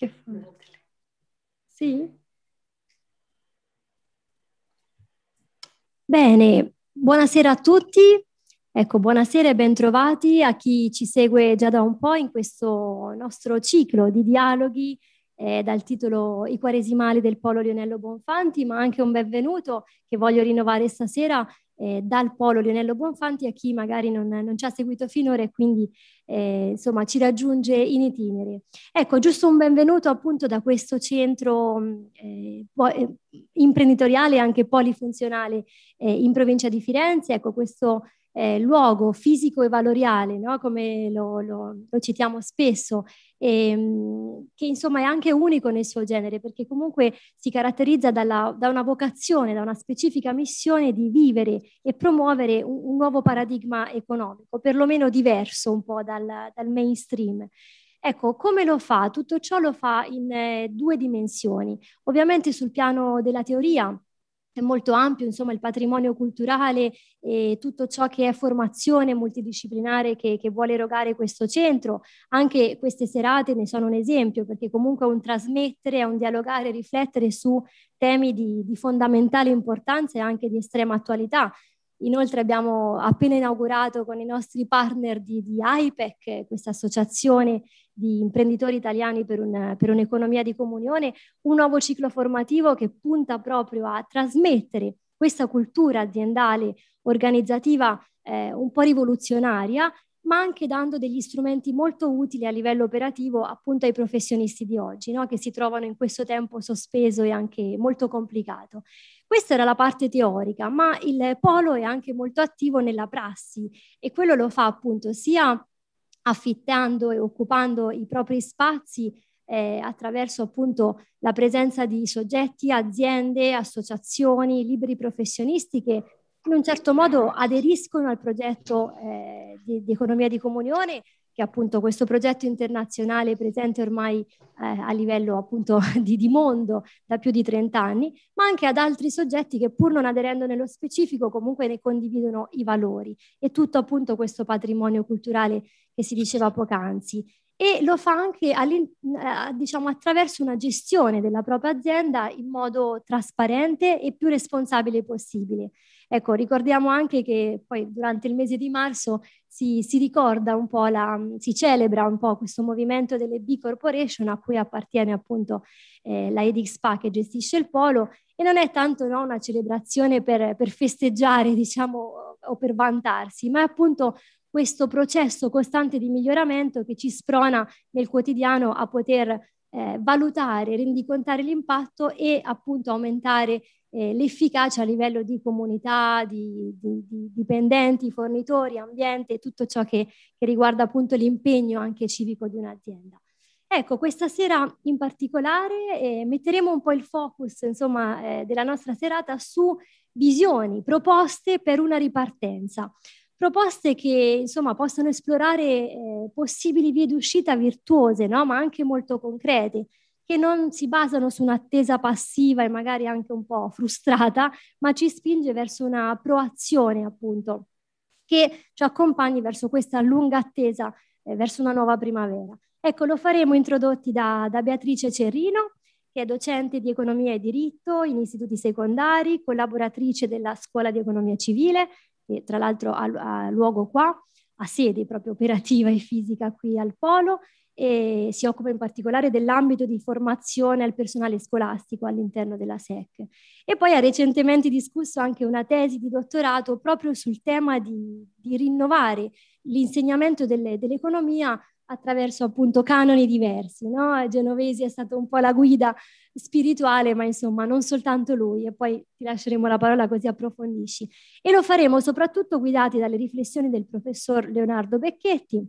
Che fa Sì? Bene, buonasera a tutti. Ecco, buonasera e bentrovati a chi ci segue già da un po' in questo nostro ciclo di dialoghi eh, dal titolo I Quaresimali del Polo Lionello Bonfanti, ma anche un benvenuto che voglio rinnovare stasera eh, dal Polo Lionello Bonfanti a chi magari non, non ci ha seguito finora e quindi eh, insomma ci raggiunge in itinere. Ecco, giusto un benvenuto appunto da questo centro mm, eh, eh, imprenditoriale e anche polifunzionale eh, in provincia di Firenze, ecco questo eh, luogo fisico e valoriale, no? come lo, lo, lo, citiamo spesso, e, ehm, che insomma è anche unico nel suo genere perché comunque si caratterizza dalla, da una vocazione, da una specifica missione di vivere e promuovere un, un nuovo paradigma economico, perlomeno diverso un po' dal, dal mainstream. Ecco, come lo fa? Tutto ciò lo fa in eh, due dimensioni, ovviamente sul piano della teoria, è molto ampio, insomma, il patrimonio culturale e tutto ciò che è formazione multidisciplinare che, che, vuole erogare questo centro. Anche queste serate ne sono un esempio, perché comunque è un trasmettere, è un dialogare, riflettere su temi di, di fondamentale importanza e anche di estrema attualità. Inoltre abbiamo appena inaugurato con i nostri partner di, di IPEC, questa associazione di imprenditori italiani per, un, per un'economia di comunione, un nuovo ciclo formativo che punta proprio a trasmettere questa cultura aziendale organizzativa eh, un po' rivoluzionaria ma anche dando degli strumenti molto utili a livello operativo appunto ai professionisti di oggi, no? che si trovano in questo tempo sospeso e anche molto complicato. Questa era la parte teorica, ma il polo è anche molto attivo nella prassi e quello lo fa appunto sia affittando e occupando i propri spazi eh, attraverso appunto la presenza di soggetti, aziende, associazioni, liberi professionisti che in un certo modo aderiscono al progetto eh, di, di, economia di comunione, che è appunto questo progetto internazionale presente ormai eh, a livello appunto di, di, mondo da più di 30 anni, ma anche ad altri soggetti che pur non aderendo nello specifico comunque ne condividono i valori e tutto appunto questo patrimonio culturale che si diceva poc'anzi. E lo fa anche eh, diciamo, attraverso una gestione della propria azienda in modo trasparente e più responsabile possibile. Ecco, ricordiamo anche che poi durante il mese di marzo si, si ricorda un po', la, si celebra un po' questo movimento delle B Corporation a cui appartiene appunto eh, la EdXPA che gestisce il polo e non è tanto no, una celebrazione per, per festeggiare diciamo o per vantarsi, ma è appunto questo processo costante di miglioramento che ci sprona nel quotidiano a poter eh, valutare, rendicontare l'impatto e appunto aumentare eh, l'efficacia a livello di comunità, di, di, di, dipendenti, fornitori, ambiente, tutto ciò che, che riguarda appunto l'impegno anche civico di un'azienda. Ecco, questa sera in particolare eh, metteremo un po' il focus insomma, eh, della nostra serata su visioni, proposte per una ripartenza, proposte che insomma, possono esplorare eh, possibili vie d'uscita virtuose, no? ma anche molto concrete, che non si basano su un'attesa passiva e magari anche un po' frustrata, ma ci spinge verso una proazione appunto che ci accompagni verso questa lunga attesa, eh, verso una nuova primavera. Ecco, lo faremo introdotti da, da Beatrice Cerrino, che è docente di economia e diritto in istituti secondari, collaboratrice della Scuola di Economia Civile, che tra l'altro ha, ha luogo qua, ha sede proprio operativa e fisica qui al Polo, e si occupa in particolare dell'ambito di formazione al personale scolastico all'interno della SEC. E poi ha recentemente discusso anche una tesi di dottorato proprio sul tema di, di rinnovare l'insegnamento delle, dell'economia attraverso appunto canoni diversi. No? Genovesi è stato un po' la guida spirituale, ma insomma non soltanto lui, e poi ti lasceremo la parola così approfondisci. E lo faremo soprattutto guidati dalle riflessioni del professor Leonardo Becchetti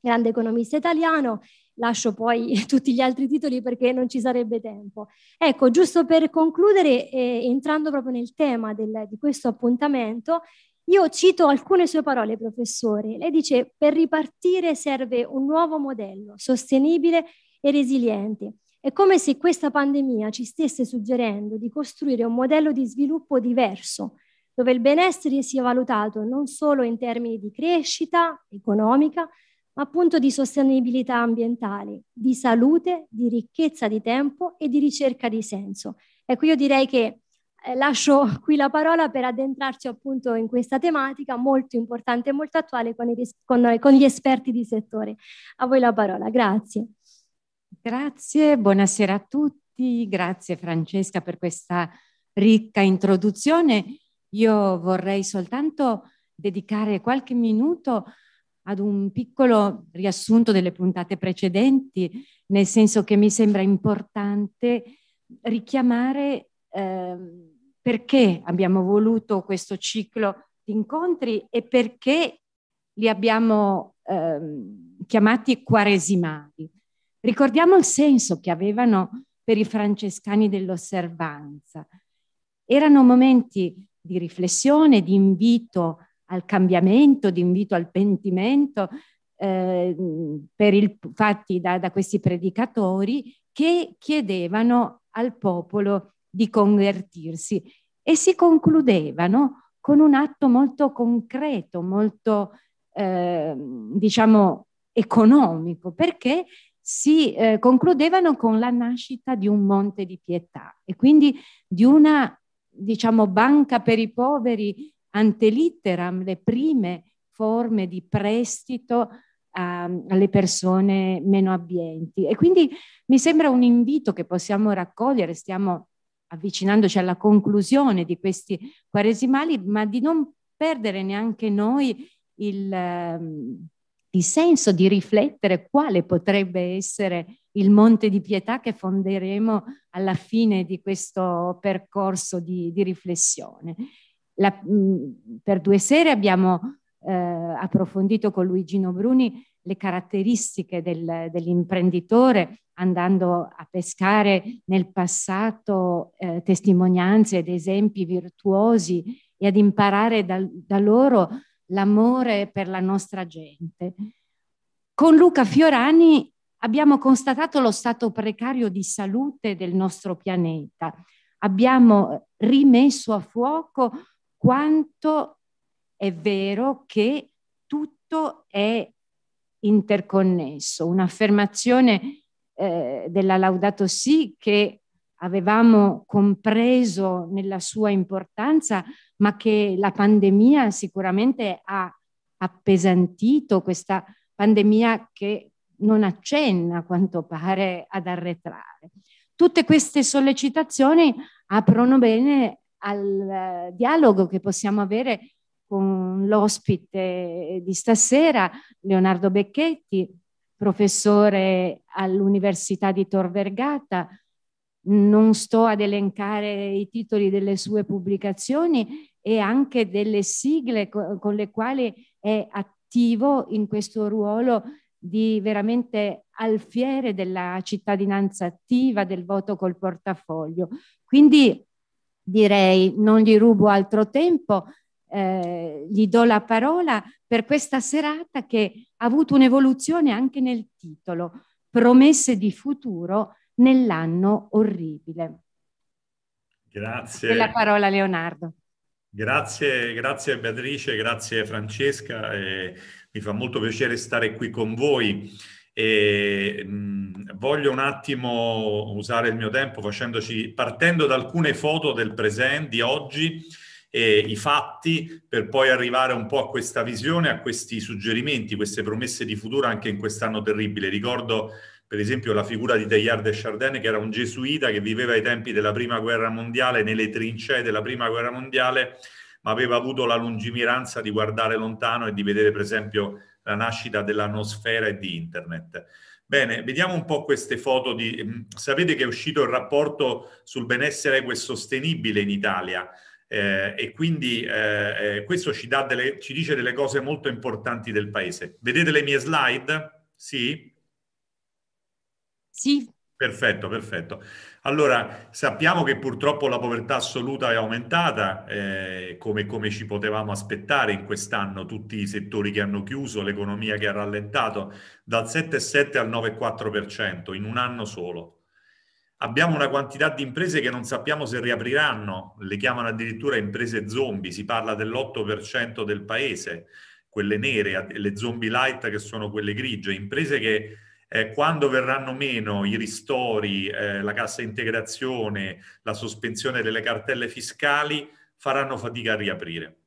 grande economista italiano, lascio poi tutti gli altri titoli perché non ci sarebbe tempo. Ecco, giusto per concludere, eh, entrando proprio nel tema del, di questo appuntamento, io cito alcune sue parole, professore. Lei dice, per ripartire serve un nuovo modello, sostenibile e resiliente. È come se questa pandemia ci stesse suggerendo di costruire un modello di sviluppo diverso, dove il benessere sia valutato non solo in termini di crescita economica, ma appunto di sostenibilità ambientale, di salute, di ricchezza di tempo e di ricerca di senso. Ecco, io direi che eh, lascio qui la parola per addentrarci appunto in questa tematica molto importante e molto attuale con, i, con, con gli esperti di settore. A voi la parola, grazie. Grazie, buonasera a tutti, grazie Francesca per questa ricca introduzione. Io vorrei soltanto dedicare qualche minuto a ad un piccolo riassunto delle puntate precedenti, nel senso che mi sembra importante richiamare eh, perché abbiamo voluto questo ciclo di incontri e perché li abbiamo eh, chiamati quaresimali. Ricordiamo il senso che avevano per i francescani dell'osservanza. Erano momenti di riflessione, di invito al cambiamento, di invito al pentimento eh, il, fatti da, da questi predicatori che chiedevano al popolo di convertirsi e si concludevano con un atto molto concreto, molto eh, diciamo economico, perché si eh, concludevano con la nascita di un monte di pietà e quindi di una diciamo banca per i poveri antelitteram le prime forme di prestito ehm, alle persone meno abbienti. E quindi mi sembra un invito che possiamo raccogliere, stiamo avvicinandoci alla conclusione di questi quaresimali, ma di non perdere neanche noi il, ehm, il senso di riflettere quale potrebbe essere il monte di pietà che fonderemo alla fine di questo percorso di, di riflessione la, mm, per due sere abbiamo eh, approfondito con Luigino Bruni le caratteristiche del, dell'imprenditore andando a pescare nel passato eh, testimonianze ed esempi virtuosi e ad imparare da, da loro l'amore per la nostra gente. Con Luca Fiorani abbiamo constatato lo stato precario di salute del nostro pianeta, abbiamo rimesso a fuoco quanto è vero che tutto è interconnesso. Un'affermazione eh, della Laudato Si che avevamo compreso nella sua importanza, ma che la pandemia sicuramente ha appesantito, questa pandemia che non accenna a quanto pare ad arretrare. Tutte queste sollecitazioni aprono bene al eh, dialogo che possiamo avere con l'ospite di stasera, Leonardo Becchetti, professore all'Università di Tor Vergata. Non sto ad elencare i titoli delle sue pubblicazioni e anche delle sigle con le quali è attivo in questo ruolo di veramente alfiere della cittadinanza attiva, del voto col portafoglio. Quindi direi, non gli rubo altro tempo, eh, gli do la parola per questa serata che ha avuto un'evoluzione anche nel titolo, Promesse di futuro nell'anno orribile. Grazie. E la parola Leonardo. Grazie, grazie Beatrice, grazie Francesca, eh, mi fa molto piacere stare qui con voi. E, voglio un attimo usare il mio tempo facendoci, partendo da alcune foto del presente di oggi e i fatti per poi arrivare un po' a questa visione, a questi suggerimenti, queste promesse di futuro anche in quest'anno terribile. Ricordo per esempio la figura di Teilhard de Chardin che era un gesuita che viveva ai tempi della Prima Guerra Mondiale, nelle trincee della Prima Guerra Mondiale, ma aveva avuto la lungimiranza di guardare lontano e di vedere per esempio la nascita della nosfera e di internet. Bene, vediamo un po' queste foto. Di... Mm, sapete che è uscito il rapporto sul benessere equo e sostenibile in Italia eh, e quindi eh, eh questo ci, delle, ci, dice delle cose molto importanti del paese. Vedete le mie slide? Sì? Sì. Perfetto, perfetto. Allora, sappiamo che purtroppo la povertà assoluta è aumentata, eh, come, come, ci potevamo aspettare in quest'anno, tutti i settori che hanno chiuso, l'economia che ha rallentato, dal 7,7 al 9,4% in un anno solo. Abbiamo una quantità di imprese che non sappiamo se riapriranno, le chiamano addirittura imprese zombie, si parla dell'8% del paese, quelle nere, le zombie light che sono quelle grigie, imprese che eh, quando verranno meno i ristori, eh, la cassa integrazione, la sospensione delle cartelle fiscali, faranno fatica a riaprire.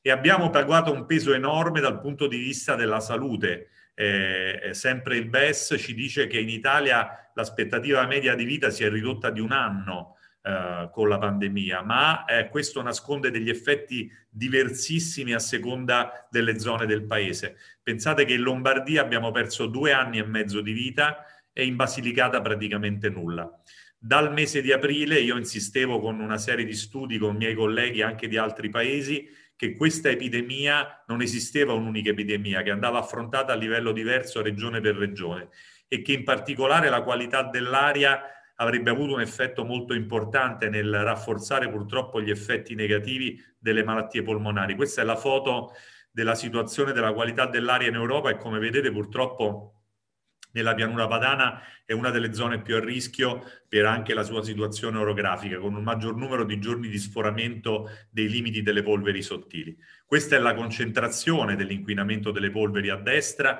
E abbiamo pagato un peso enorme dal punto di vista della salute. Eh, eh sempre il BES ci dice che in Italia l'aspettativa media di vita si è ridotta di un anno eh, con la pandemia, ma eh, questo nasconde degli effetti diversissimi a seconda delle zone del paese. Pensate che in Lombardia abbiamo perso due anni e mezzo di vita e in Basilicata praticamente nulla. Dal mese di aprile io insistevo con una serie di studi con miei colleghi anche di altri paesi che questa epidemia non esisteva un'unica epidemia, che andava affrontata a livello diverso regione per regione e che in particolare la qualità dell'aria avrebbe avuto un effetto molto importante nel rafforzare purtroppo gli effetti negativi delle malattie polmonari. Questa è la foto della situazione della qualità dell'aria in Europa e come vedete purtroppo nella pianura padana è una delle zone più a rischio per anche la sua situazione orografica, con un maggior numero di giorni di sforamento dei limiti delle polveri sottili. Questa è la concentrazione dell'inquinamento delle polveri a destra,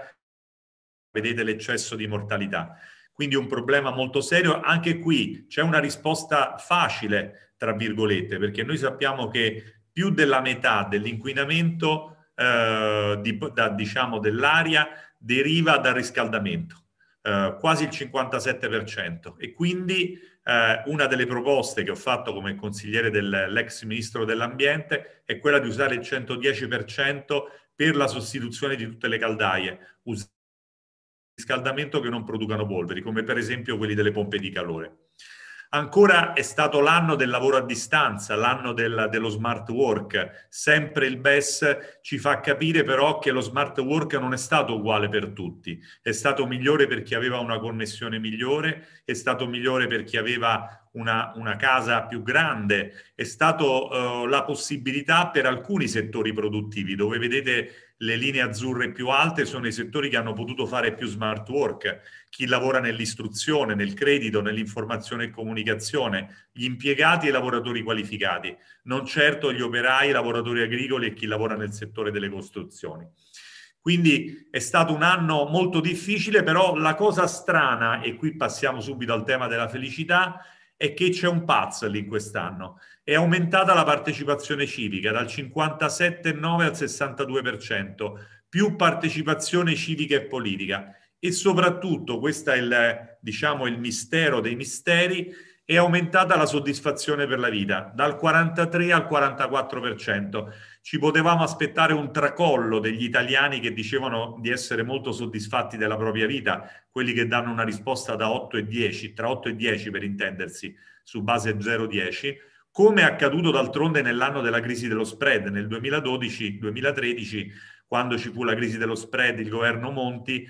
vedete l'eccesso di mortalità. Quindi un problema molto serio. Anche qui c'è una risposta facile, tra virgolette, perché noi sappiamo che più della metà dell'inquinamento eh, di, da, diciamo, dell'aria deriva dal riscaldamento, eh, quasi il 57%. E quindi eh, una delle proposte che ho fatto come consigliere dell'ex ministro dell'ambiente è quella di usare il 110% per la sostituzione di tutte le caldaie, usando riscaldamento che non producano polveri, come per esempio quelli delle pompe di calore. Ancora è stato l'anno del lavoro a distanza, l'anno del, dello smart work. Sempre il BES ci fa capire però che lo smart work non è stato uguale per tutti. È stato migliore per chi aveva una connessione migliore, è stato migliore per chi aveva una, una casa più grande, è stato eh, la possibilità per alcuni settori produttivi dove vedete le linee azzurre più alte sono i settori che hanno potuto fare più smart work, chi lavora nell'istruzione, nel credito, nell'informazione e comunicazione, gli impiegati e i lavoratori qualificati, non certo gli operai, i lavoratori agricoli e chi lavora nel settore delle costruzioni. Quindi è stato un anno molto difficile, però la cosa strana, e qui passiamo subito al tema della felicità, è che c'è un puzzle in quest'anno. È aumentata la partecipazione civica dal 57,9 al 62%, più partecipazione civica e politica. E soprattutto, questo è il, diciamo, il mistero dei misteri, è aumentata la soddisfazione per la vita dal 43 al 44% ci potevamo aspettare un tracollo degli italiani che dicevano di essere molto soddisfatti della propria vita, quelli che danno una risposta da 8 e 10, tra 8 e 10 per intendersi, su base 0-10, come è accaduto d'altronde nell'anno della crisi dello spread, nel 2012-2013, quando ci fu la crisi dello spread, il governo Monti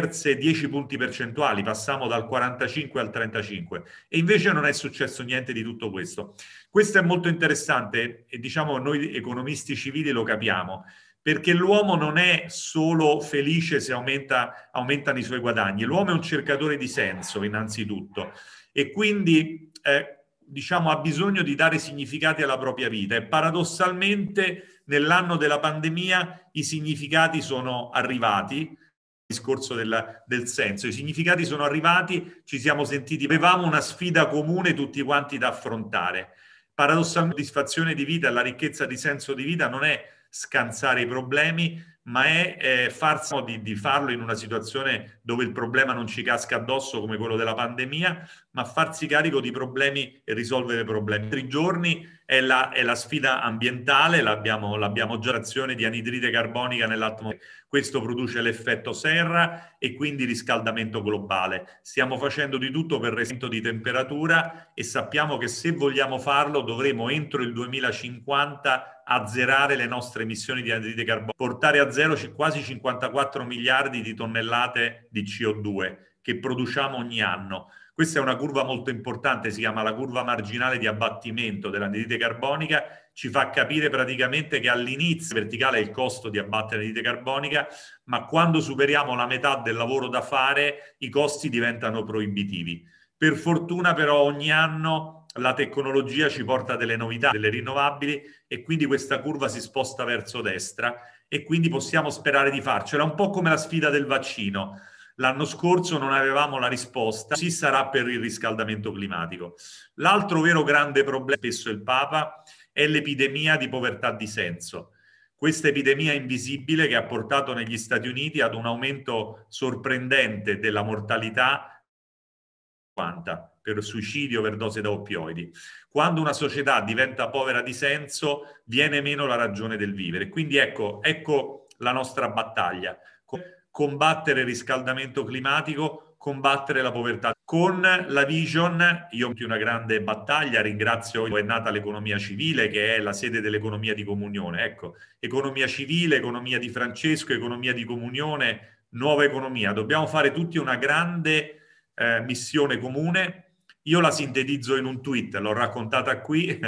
perse 10 punti percentuali, passiamo dal 45 al 35 e invece non è successo niente di tutto questo. Questo è molto interessante e diciamo noi economisti civili lo capiamo, perché l'uomo non è solo felice se aumenta, aumentano i suoi guadagni, l'uomo è un cercatore di senso innanzitutto e quindi eh, diciamo, ha bisogno di dare significati alla propria vita e paradossalmente nell'anno della pandemia i significati sono arrivati discorso della, del senso. I significati sono arrivati, ci siamo sentiti, avevamo una sfida comune tutti quanti da affrontare. Paradossalmente, la soddisfazione di vita, la ricchezza di senso di vita non è scansare i problemi, ma è, è eh, farsi di, di, farlo in una situazione dove il problema non ci casca addosso come quello della pandemia, ma farsi carico di problemi e risolvere problemi. Tre giorni è la, è la sfida ambientale, l'abbiamo, l'abbiamo gerazione di anidride carbonica nell'atmosfera, questo produce l'effetto serra e quindi riscaldamento globale. Stiamo facendo di tutto per resto di temperatura e sappiamo che se vogliamo farlo dovremo entro il 2050 azzerare le nostre emissioni di anidride carbonica, portare a zero quasi 54 miliardi di tonnellate di CO2 che produciamo ogni anno. Questa è una curva molto importante, si chiama la curva marginale di abbattimento dell'anidride carbonica, ci fa capire praticamente che all'inizio verticale è il costo di abbattere l'anidride carbonica, ma quando superiamo la metà del lavoro da fare i costi diventano proibitivi. Per fortuna però ogni anno la tecnologia ci porta delle novità, delle rinnovabili e quindi questa curva si sposta verso destra e quindi possiamo sperare di farcela, un po' come la sfida del vaccino L'anno scorso non avevamo la risposta, sì sarà per il riscaldamento climatico. L'altro vero grande problema, spesso il Papa, è l'epidemia di povertà di senso. Questa epidemia invisibile che ha portato negli Stati Uniti ad un aumento sorprendente della mortalità per suicidio, per dose da oppioidi. Quando una società diventa povera di senso, viene meno la ragione del vivere. Quindi ecco, ecco la nostra battaglia combattere il riscaldamento climatico, combattere la povertà. Con la Vision io ho una grande battaglia, ringrazio, è nata l'economia civile che è la sede dell'economia di comunione. Ecco, economia civile, economia di Francesco, economia di comunione, nuova economia. Dobbiamo fare tutti una grande eh, missione comune. Io la sintetizzo in un tweet, l'ho raccontata qui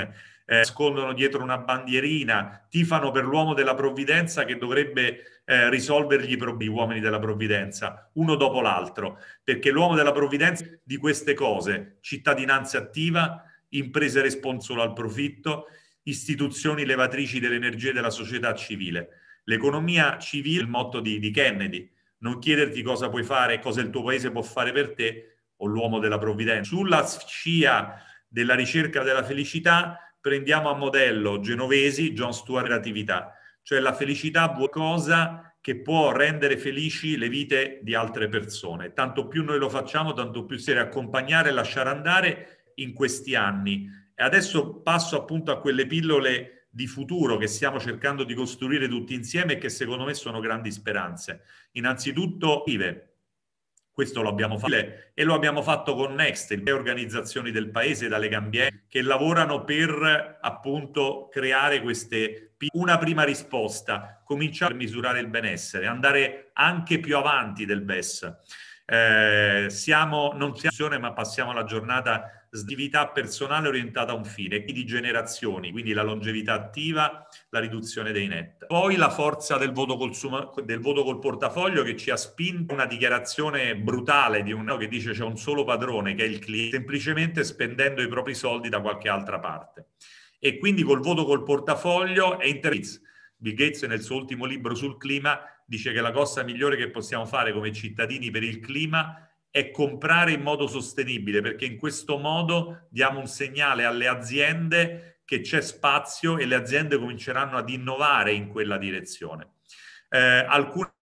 eh, nascondono dietro una bandierina, tifano per l'uomo della provvidenza che dovrebbe eh, risolvergli i problemi, uomini della provvidenza, uno dopo l'altro, perché l'uomo della provvidenza di queste cose, cittadinanza attiva, imprese responsabili al profitto, istituzioni levatrici delle energie della società civile. L'economia civile, il motto di, di Kennedy, non chiederti cosa puoi fare, cosa il tuo paese può fare per te o l'uomo della provvidenza. Sulla scia della ricerca della felicità, prendiamo a modello genovesi John Stuart Relatività, cioè la felicità è cosa che può rendere felici le vite di altre persone. Tanto più noi lo facciamo, tanto più si deve accompagnare e lasciare andare in questi anni. E adesso passo appunto a quelle pillole di futuro che stiamo cercando di costruire tutti insieme e che secondo me sono grandi speranze. Innanzitutto, IVE, questo lo abbiamo fatto e lo abbiamo fatto con Next, le organizzazioni del paese, dalle Gambiere, che lavorano per appunto creare queste una prima risposta, cominciare a misurare il benessere, andare anche più avanti del BES. Eh, siamo, non siamo, ma passiamo la giornata sdività personale orientata a un fine, di generazioni, quindi la longevità attiva, la riduzione dei net. Poi la forza del voto col, suma, del voto col portafoglio che ci ha spinto una dichiarazione brutale di uno che dice c'è un solo padrone che è il cliente, semplicemente spendendo i propri soldi da qualche altra parte. E quindi col voto col portafoglio è interesse. Bill Gates nel suo ultimo libro sul clima dice che la cosa migliore che possiamo fare come cittadini per il clima è comprare in modo sostenibile, perché in questo modo diamo un segnale alle aziende che c'è spazio e le aziende cominceranno ad innovare in quella direzione. Eh, alcune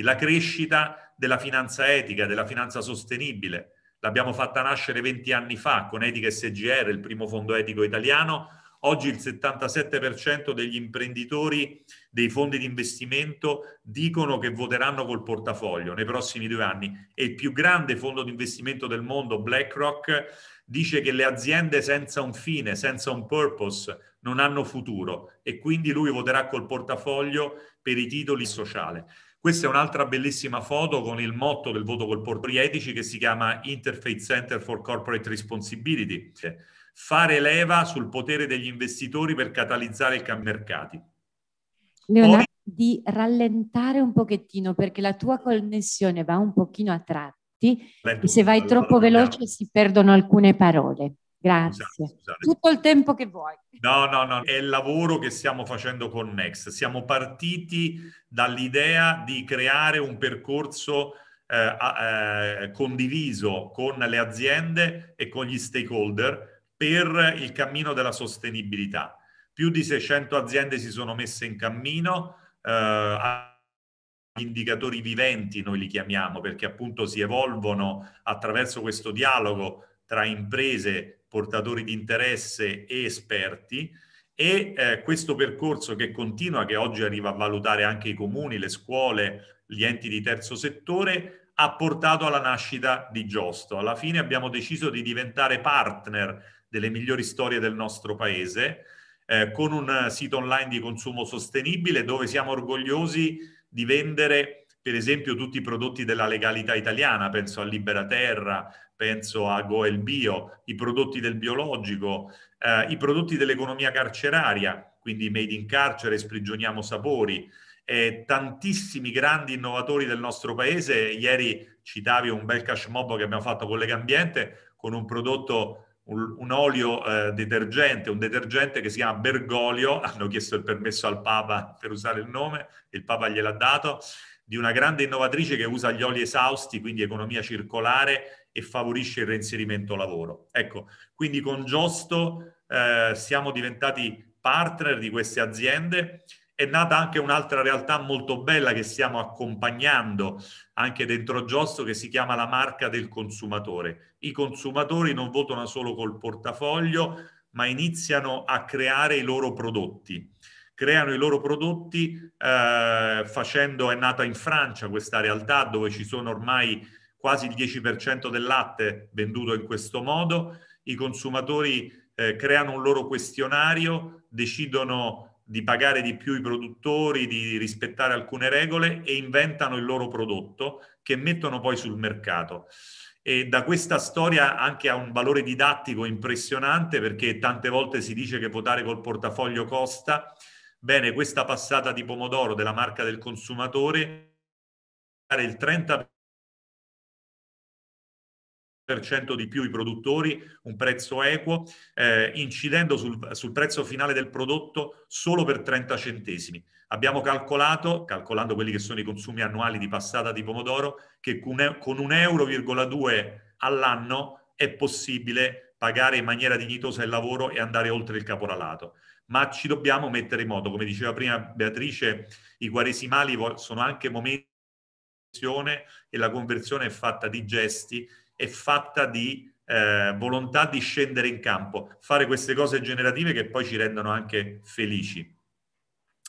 la crescita della finanza etica, della finanza sostenibile. L'abbiamo fatta nascere 20 anni fa con Etica SGR, il primo fondo etico italiano, Oggi il 77% degli imprenditori dei fondi di investimento dicono che voteranno col portafoglio nei prossimi due anni e il più grande fondo di investimento del mondo, BlackRock, dice che le aziende senza un fine, senza un purpose, non hanno futuro e quindi lui voterà col portafoglio per i titoli sociali. Questa è un'altra bellissima foto con il motto del voto col portafoglio etici che si chiama Interfaith Center for Corporate Responsibility fare leva sul potere degli investitori per catalizzare il cambio mercati. Leonardo, Poi... di rallentare un pochettino perché la tua connessione va un pochino a tratti Lento, e se vai allora, troppo veloce andiamo. si perdono alcune parole. Grazie. Scusate, esatto, scusate. Tutto il tempo che vuoi. No, no, no, è il lavoro che stiamo facendo con Next. Siamo partiti dall'idea di creare un percorso eh, eh, condiviso con le aziende e con gli stakeholder per il cammino della sostenibilità. Più di 600 aziende si sono messe in cammino, eh, indicatori viventi noi li chiamiamo perché appunto si evolvono attraverso questo dialogo tra imprese, portatori di interesse e esperti e eh, questo percorso che continua, che oggi arriva a valutare anche i comuni, le scuole, gli enti di terzo settore, ha portato alla nascita di Giosto. Alla fine abbiamo deciso di diventare partner delle migliori storie del nostro paese, eh, con un sito online di consumo sostenibile dove siamo orgogliosi di vendere per esempio tutti i prodotti della legalità italiana, penso a Libera Terra, penso a Goel Bio, i prodotti del biologico, eh, i prodotti dell'economia carceraria, quindi Made in Carcere, Sprigioniamo Sapori, eh, tantissimi grandi innovatori del nostro paese. Ieri citavi un bel cash mob che abbiamo fatto con Lega Ambiente con un prodotto un, un olio eh, detergente, un detergente che si chiama Bergoglio, hanno chiesto il permesso al Papa per usare il nome, il Papa gliel'ha dato, di una grande innovatrice che usa gli oli esausti, quindi economia circolare, e favorisce il reinserimento lavoro. Ecco, quindi con Giosto eh, siamo diventati partner di queste aziende è nata anche un'altra realtà molto bella che stiamo accompagnando anche dentro Giusto, che si chiama la marca del consumatore. I consumatori non votano solo col portafoglio, ma iniziano a creare i loro prodotti. Creano i loro prodotti eh, facendo, è nata in Francia questa realtà dove ci sono ormai quasi il 10% del latte venduto in questo modo. I consumatori eh, creano un loro questionario, decidono di pagare di più i produttori, di rispettare alcune regole e inventano il loro prodotto che mettono poi sul mercato. E da questa storia anche ha un valore didattico impressionante perché tante volte si dice che votare col portafoglio costa. Bene, questa passata di pomodoro della marca del consumatore il 30% di più i produttori, un prezzo equo, eh, incidendo sul, sul, prezzo finale del prodotto solo per 30 centesimi. Abbiamo calcolato, calcolando quelli che sono i consumi annuali di passata di pomodoro, che con, con 1,2 euro all'anno è possibile pagare in maniera dignitosa il lavoro e andare oltre il caporalato. Ma ci dobbiamo mettere in moto, come diceva prima Beatrice, i quaresimali sono anche momenti di e la conversione è fatta di gesti è fatta di eh, volontà di scendere in campo, fare queste cose generative che poi ci rendono anche felici.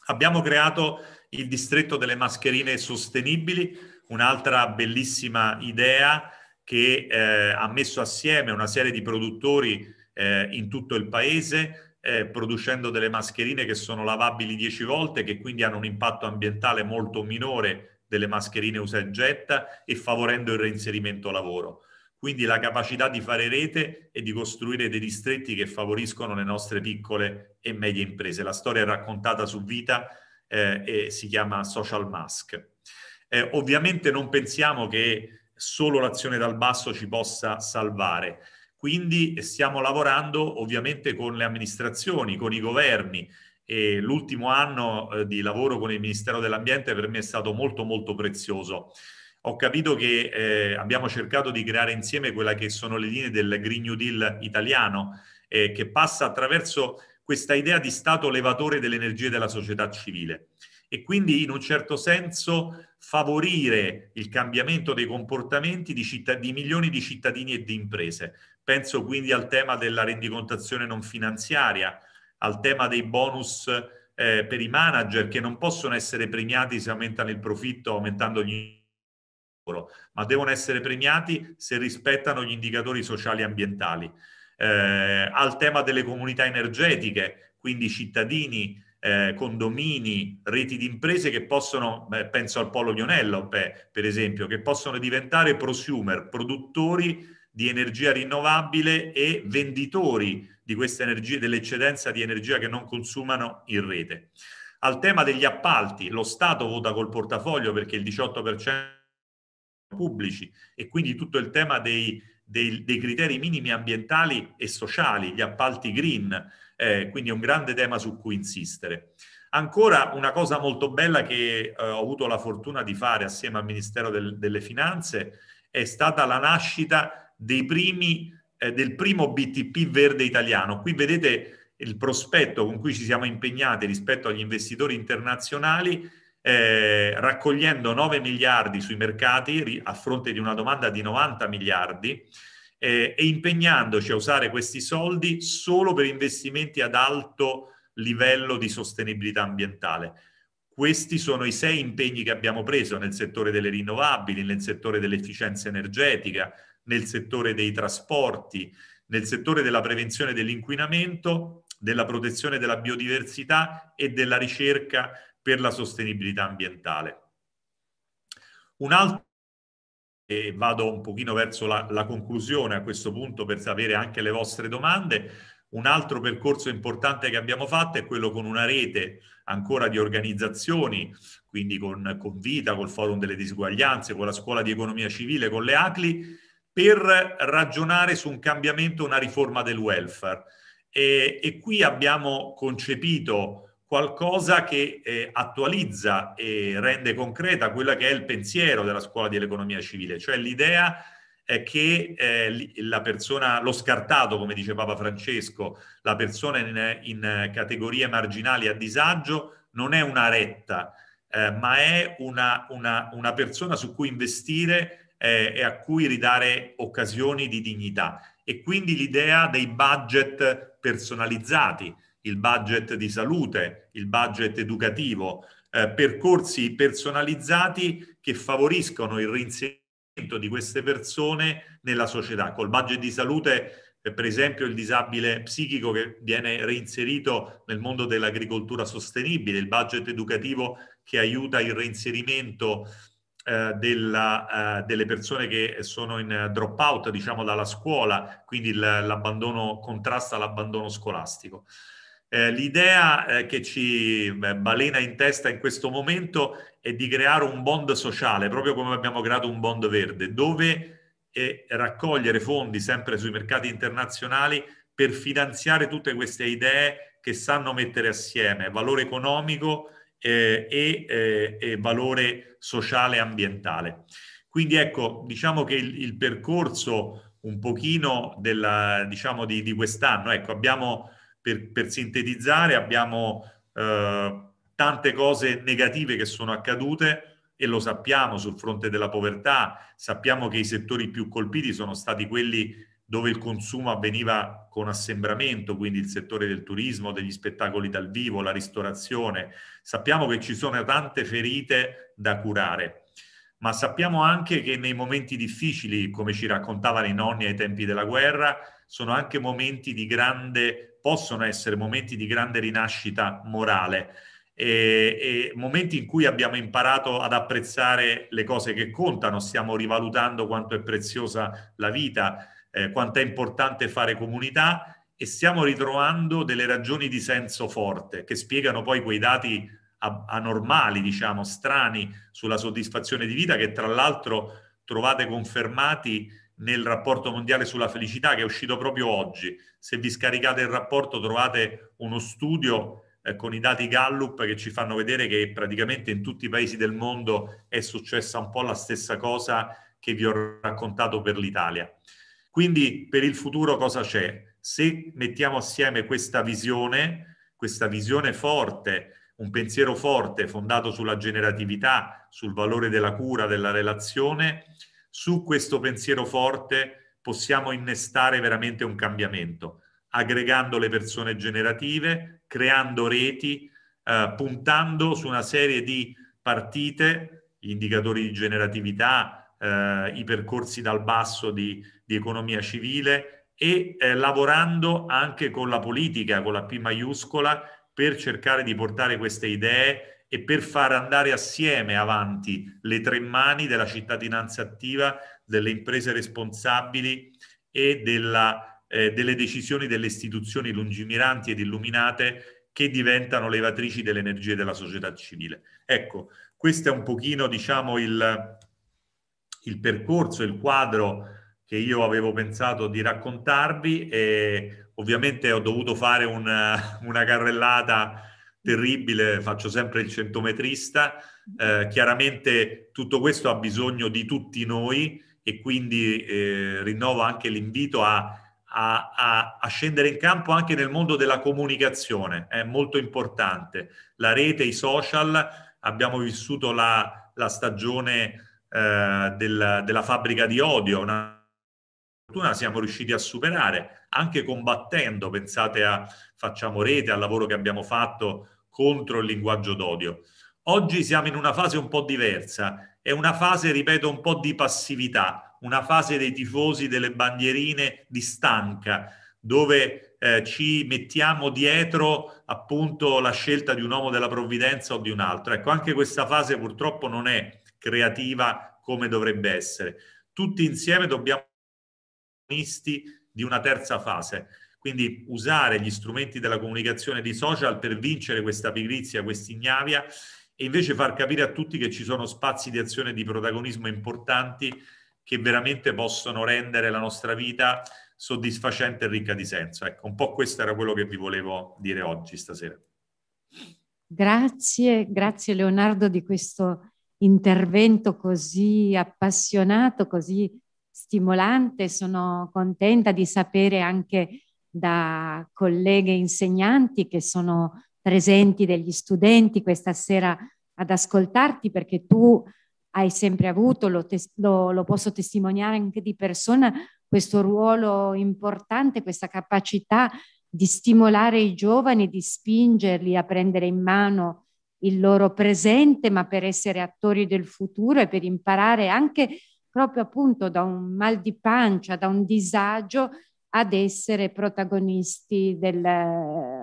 Abbiamo creato il distretto delle mascherine sostenibili, un'altra bellissima idea che eh, ha messo assieme una serie di produttori eh, in tutto il paese, eh, producendo delle mascherine che sono lavabili 10 volte, che quindi hanno un impatto ambientale molto minore delle mascherine usa e getta e favorendo il reinserimento lavoro quindi la capacità di fare rete e di costruire dei distretti che favoriscono le nostre piccole e medie imprese. La storia è raccontata su Vita eh, e si chiama Social Mask. Eh, ovviamente non pensiamo che solo l'azione dal basso ci possa salvare, quindi stiamo lavorando ovviamente con le amministrazioni, con i governi e l'ultimo anno eh, di lavoro con il Ministero dell'Ambiente per me è stato molto molto prezioso ho capito che eh, abbiamo cercato di creare insieme quelle che sono le linee del Green New Deal italiano, eh, che passa attraverso questa idea di Stato levatore delle energie della società civile e quindi in un certo senso favorire il cambiamento dei comportamenti di, cittad- di milioni di cittadini e di imprese. Penso quindi al tema della rendicontazione non finanziaria, al tema dei bonus eh, per i manager che non possono essere premiati se aumentano il profitto aumentando gli lavoro, ma devono essere premiati se rispettano gli indicatori sociali e ambientali. Eh, al tema delle comunità energetiche, quindi cittadini, eh, condomini, reti di imprese che possono, beh, penso al Polo Lionello beh, per esempio, che possono diventare prosumer, produttori di energia rinnovabile e venditori di questa energia, dell'eccedenza di energia che non consumano in rete. Al tema degli appalti, lo Stato vota col portafoglio perché il 18% pubblici e quindi tutto il tema dei, dei, dei criteri minimi ambientali e sociali, gli appalti green, eh, quindi è un grande tema su cui insistere. Ancora una cosa molto bella che eh, ho avuto la fortuna di fare assieme al Ministero del, delle Finanze è stata la nascita primi, eh, del primo BTP verde italiano. Qui vedete il prospetto con cui ci siamo impegnati rispetto agli investitori internazionali eh, raccogliendo 9 miliardi sui mercati a fronte di una domanda di 90 miliardi eh, e impegnandoci a usare questi soldi solo per investimenti ad alto livello di sostenibilità ambientale. Questi sono i sei impegni che abbiamo preso nel settore delle rinnovabili, nel settore dell'efficienza energetica, nel settore dei trasporti, nel settore della prevenzione dell'inquinamento, della protezione della biodiversità e della ricerca per la sostenibilità ambientale. Un altro, e vado un pochino verso la, la conclusione a questo punto per sapere anche le vostre domande, un altro percorso importante che abbiamo fatto è quello con una rete ancora di organizzazioni, quindi con, con Vita, col Forum delle Disuguaglianze, con la Scuola di Economia Civile, con le ACLI, per ragionare su un cambiamento, una riforma del welfare. E, e qui abbiamo concepito qualcosa che eh, attualizza e rende concreta quello che è il pensiero della scuola dell'economia civile, cioè l'idea eh, che eh, la persona, lo scartato, come dice Papa Francesco, la persona in, in categorie marginali a disagio non è una retta, eh, ma è una, una, una, persona su cui investire eh, e a cui ridare occasioni di dignità. E quindi l'idea dei budget personalizzati, il budget di salute, il budget educativo, eh, percorsi personalizzati che favoriscono il reinserimento di queste persone nella società. Col budget di salute, eh, per esempio, il disabile psichico che viene reinserito nel mondo dell'agricoltura sostenibile, il budget educativo che aiuta il reinserimento eh, della, eh, delle persone che sono in dropout, diciamo, dalla scuola, quindi l'abbandono, contrasta l'abbandono scolastico. Eh, l'idea eh, che ci beh, balena in testa in questo momento è di creare un bond sociale, proprio come abbiamo creato un bond verde, dove eh, raccogliere fondi sempre sui mercati internazionali per finanziare tutte queste idee che sanno mettere assieme valore economico eh, e, eh, e, valore sociale e ambientale. Quindi ecco, diciamo che il, il percorso un pochino della, diciamo di, di quest'anno, ecco, abbiamo per, per sintetizzare, abbiamo eh, tante cose negative che sono accadute e lo sappiamo sul fronte della povertà, sappiamo che i settori più colpiti sono stati quelli dove il consumo avveniva con assembramento, quindi il settore del turismo, degli spettacoli dal vivo, la ristorazione. Sappiamo che ci sono tante ferite da curare, ma sappiamo anche che nei momenti difficili, come ci raccontavano i nonni ai tempi della guerra, sono anche momenti di grande possono essere momenti di grande rinascita morale e, e, momenti in cui abbiamo imparato ad apprezzare le cose che contano, stiamo rivalutando quanto è preziosa la vita, eh, quanto è importante fare comunità e stiamo ritrovando delle ragioni di senso forte che spiegano poi quei dati anormali, diciamo, strani sulla soddisfazione di vita che tra l'altro trovate confermati nel rapporto mondiale sulla felicità che è uscito proprio oggi. Se vi scaricate il rapporto trovate uno studio eh, con i dati Gallup che ci fanno vedere che praticamente in tutti i paesi del mondo è successa un po' la stessa cosa che vi ho raccontato per l'Italia. Quindi per il futuro cosa c'è? Se mettiamo assieme questa visione, questa visione forte, un pensiero forte fondato sulla generatività, sul valore della cura, della relazione, su questo pensiero forte possiamo innestare veramente un cambiamento, aggregando le persone generative, creando reti, eh, puntando su una serie di partite, indicatori di generatività, eh, i percorsi dal basso di, di economia civile e eh, lavorando anche con la politica, con la P maiuscola, per cercare di portare queste idee e per far andare assieme avanti le tre mani della cittadinanza attiva, delle imprese responsabili e della, eh, delle decisioni delle istituzioni lungimiranti ed illuminate che diventano levatrici delle energie della società civile. Ecco, questo è un pochino, diciamo, il, il percorso, il quadro che io avevo pensato di raccontarvi e ovviamente ho dovuto fare una, una carrellata terribile, faccio sempre il centometrista, eh, chiaramente tutto questo ha bisogno di tutti noi e quindi eh, rinnovo anche l'invito a, a, a, a, scendere in campo anche nel mondo della comunicazione, è molto importante. La rete, i social, abbiamo vissuto la, la stagione eh, del, della fabbrica di odio, una fortuna siamo riusciti a superare, anche combattendo, pensate a Facciamo Rete, al lavoro che abbiamo fatto contro il linguaggio d'odio. Oggi siamo in una fase un po' diversa, è una fase, ripeto, un po' di passività, una fase dei tifosi, delle bandierine di stanca, dove eh, ci mettiamo dietro appunto la scelta di un uomo della provvidenza o di un altro. Ecco, anche questa fase purtroppo non è creativa come dovrebbe essere. Tutti insieme dobbiamo essere di una terza fase quindi usare gli strumenti della comunicazione di social per vincere questa pigrizia, questa ignavia e invece far capire a tutti che ci sono spazi di azione e di protagonismo importanti che veramente possono rendere la nostra vita soddisfacente e ricca di senso. Ecco, un po' questo era quello che vi volevo dire oggi, stasera. Grazie, grazie Leonardo di questo intervento così appassionato, così stimolante. Sono contenta di sapere anche da colleghe insegnanti che sono presenti, degli studenti questa sera ad ascoltarti perché tu hai sempre avuto, lo, tes- lo, lo posso testimoniare anche di persona, questo ruolo importante, questa capacità di stimolare i giovani, di spingerli a prendere in mano il loro presente, ma per essere attori del futuro e per imparare anche proprio appunto da un mal di pancia, da un disagio, ad essere protagonisti del,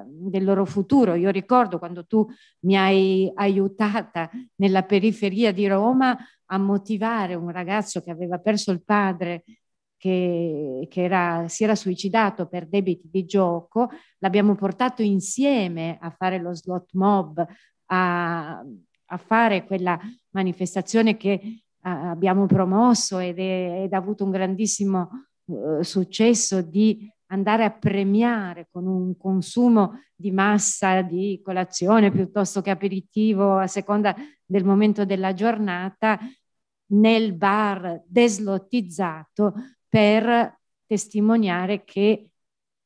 del, loro futuro. Io ricordo quando tu mi hai aiutata nella periferia di Roma a motivare un ragazzo che aveva perso il padre, che, che era, si era suicidato per debiti di gioco, l'abbiamo portato insieme a fare lo slot mob, a, a fare quella manifestazione che eh, abbiamo promosso ed, è, ed ha avuto un grandissimo eh, successo di andare a premiare con un consumo di massa di colazione piuttosto che aperitivo a seconda del momento della giornata nel bar deslottizzato per testimoniare che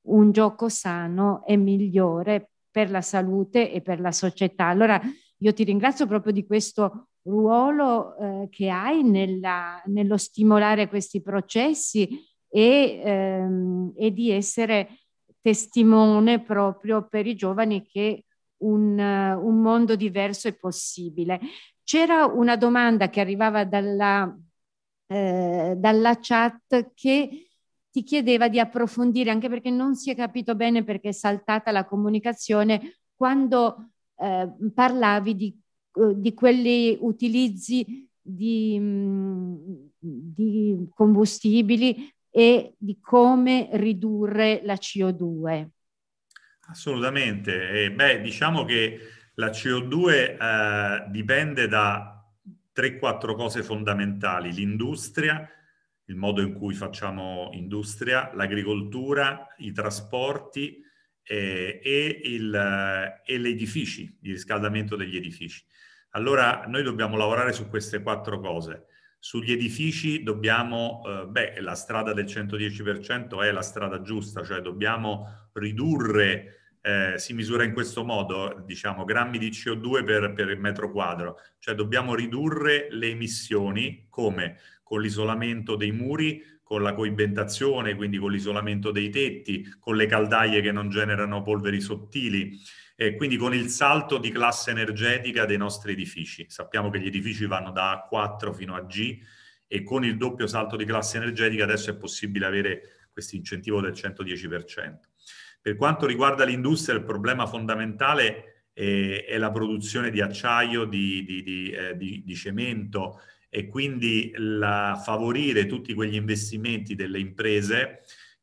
un gioco sano è migliore per la salute e per la società. Allora io ti ringrazio proprio di questo ruolo eh, che hai nella, nello stimolare questi processi e, ehm, e di essere testimone proprio per i giovani che un, un, mondo diverso è possibile. C'era una domanda che arrivava dalla, eh, dalla chat che ti chiedeva di approfondire, anche perché non si è capito bene perché è saltata la comunicazione, quando eh, parlavi di, di quelli utilizzi di, mm, di combustibili e di come ridurre la CO2. Assolutamente, eh, beh diciamo che la CO2 eh, dipende da 3-4 cose fondamentali, l'industria, il modo in cui facciamo industria, l'agricoltura, i trasporti eh, e, il, eh, e gli edifici, il riscaldamento degli edifici. Allora noi dobbiamo lavorare su queste quattro cose. Sugli edifici dobbiamo, eh, beh, la strada del 110% è la strada giusta, cioè dobbiamo ridurre eh, si misura in questo modo, diciamo, grammi di CO2 per, per metro quadro, cioè dobbiamo ridurre le emissioni come? Con l'isolamento dei muri, con la coibentazione, quindi con l'isolamento dei tetti, con le caldaie che non generano polveri sottili, e quindi con il salto di classe energetica dei nostri edifici. Sappiamo che gli edifici vanno da A4 fino a G e con il doppio salto di classe energetica adesso è possibile avere questo incentivo del 110%. Per quanto riguarda l'industria, il problema fondamentale è, è la produzione di acciaio, di, di, di, eh, di cemento e quindi la, favorire tutti quegli investimenti delle imprese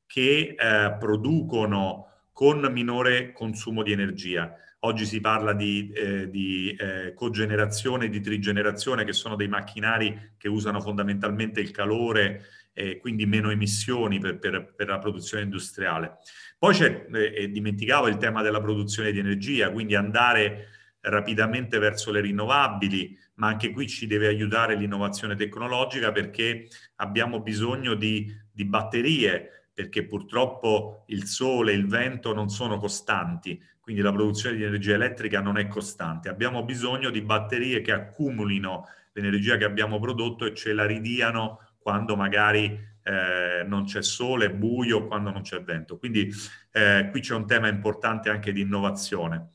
che eh, producono con minore consumo di energia. Oggi si parla di, eh, di eh, cogenerazione e di trigenerazione, che sono dei macchinari che usano fondamentalmente il calore e quindi meno emissioni per, per, per la produzione industriale. Poi c'è, eh, dimenticavo il tema della produzione di energia, quindi andare rapidamente verso le rinnovabili, ma anche qui ci deve aiutare l'innovazione tecnologica perché abbiamo bisogno di, di batterie, perché purtroppo il sole e il vento non sono costanti, quindi la produzione di energia elettrica non è costante. Abbiamo bisogno di batterie che accumulino l'energia che abbiamo prodotto e ce la ridiano quando magari eh, non c'è sole, buio, quando non c'è vento. Quindi eh, qui c'è un tema importante anche di innovazione.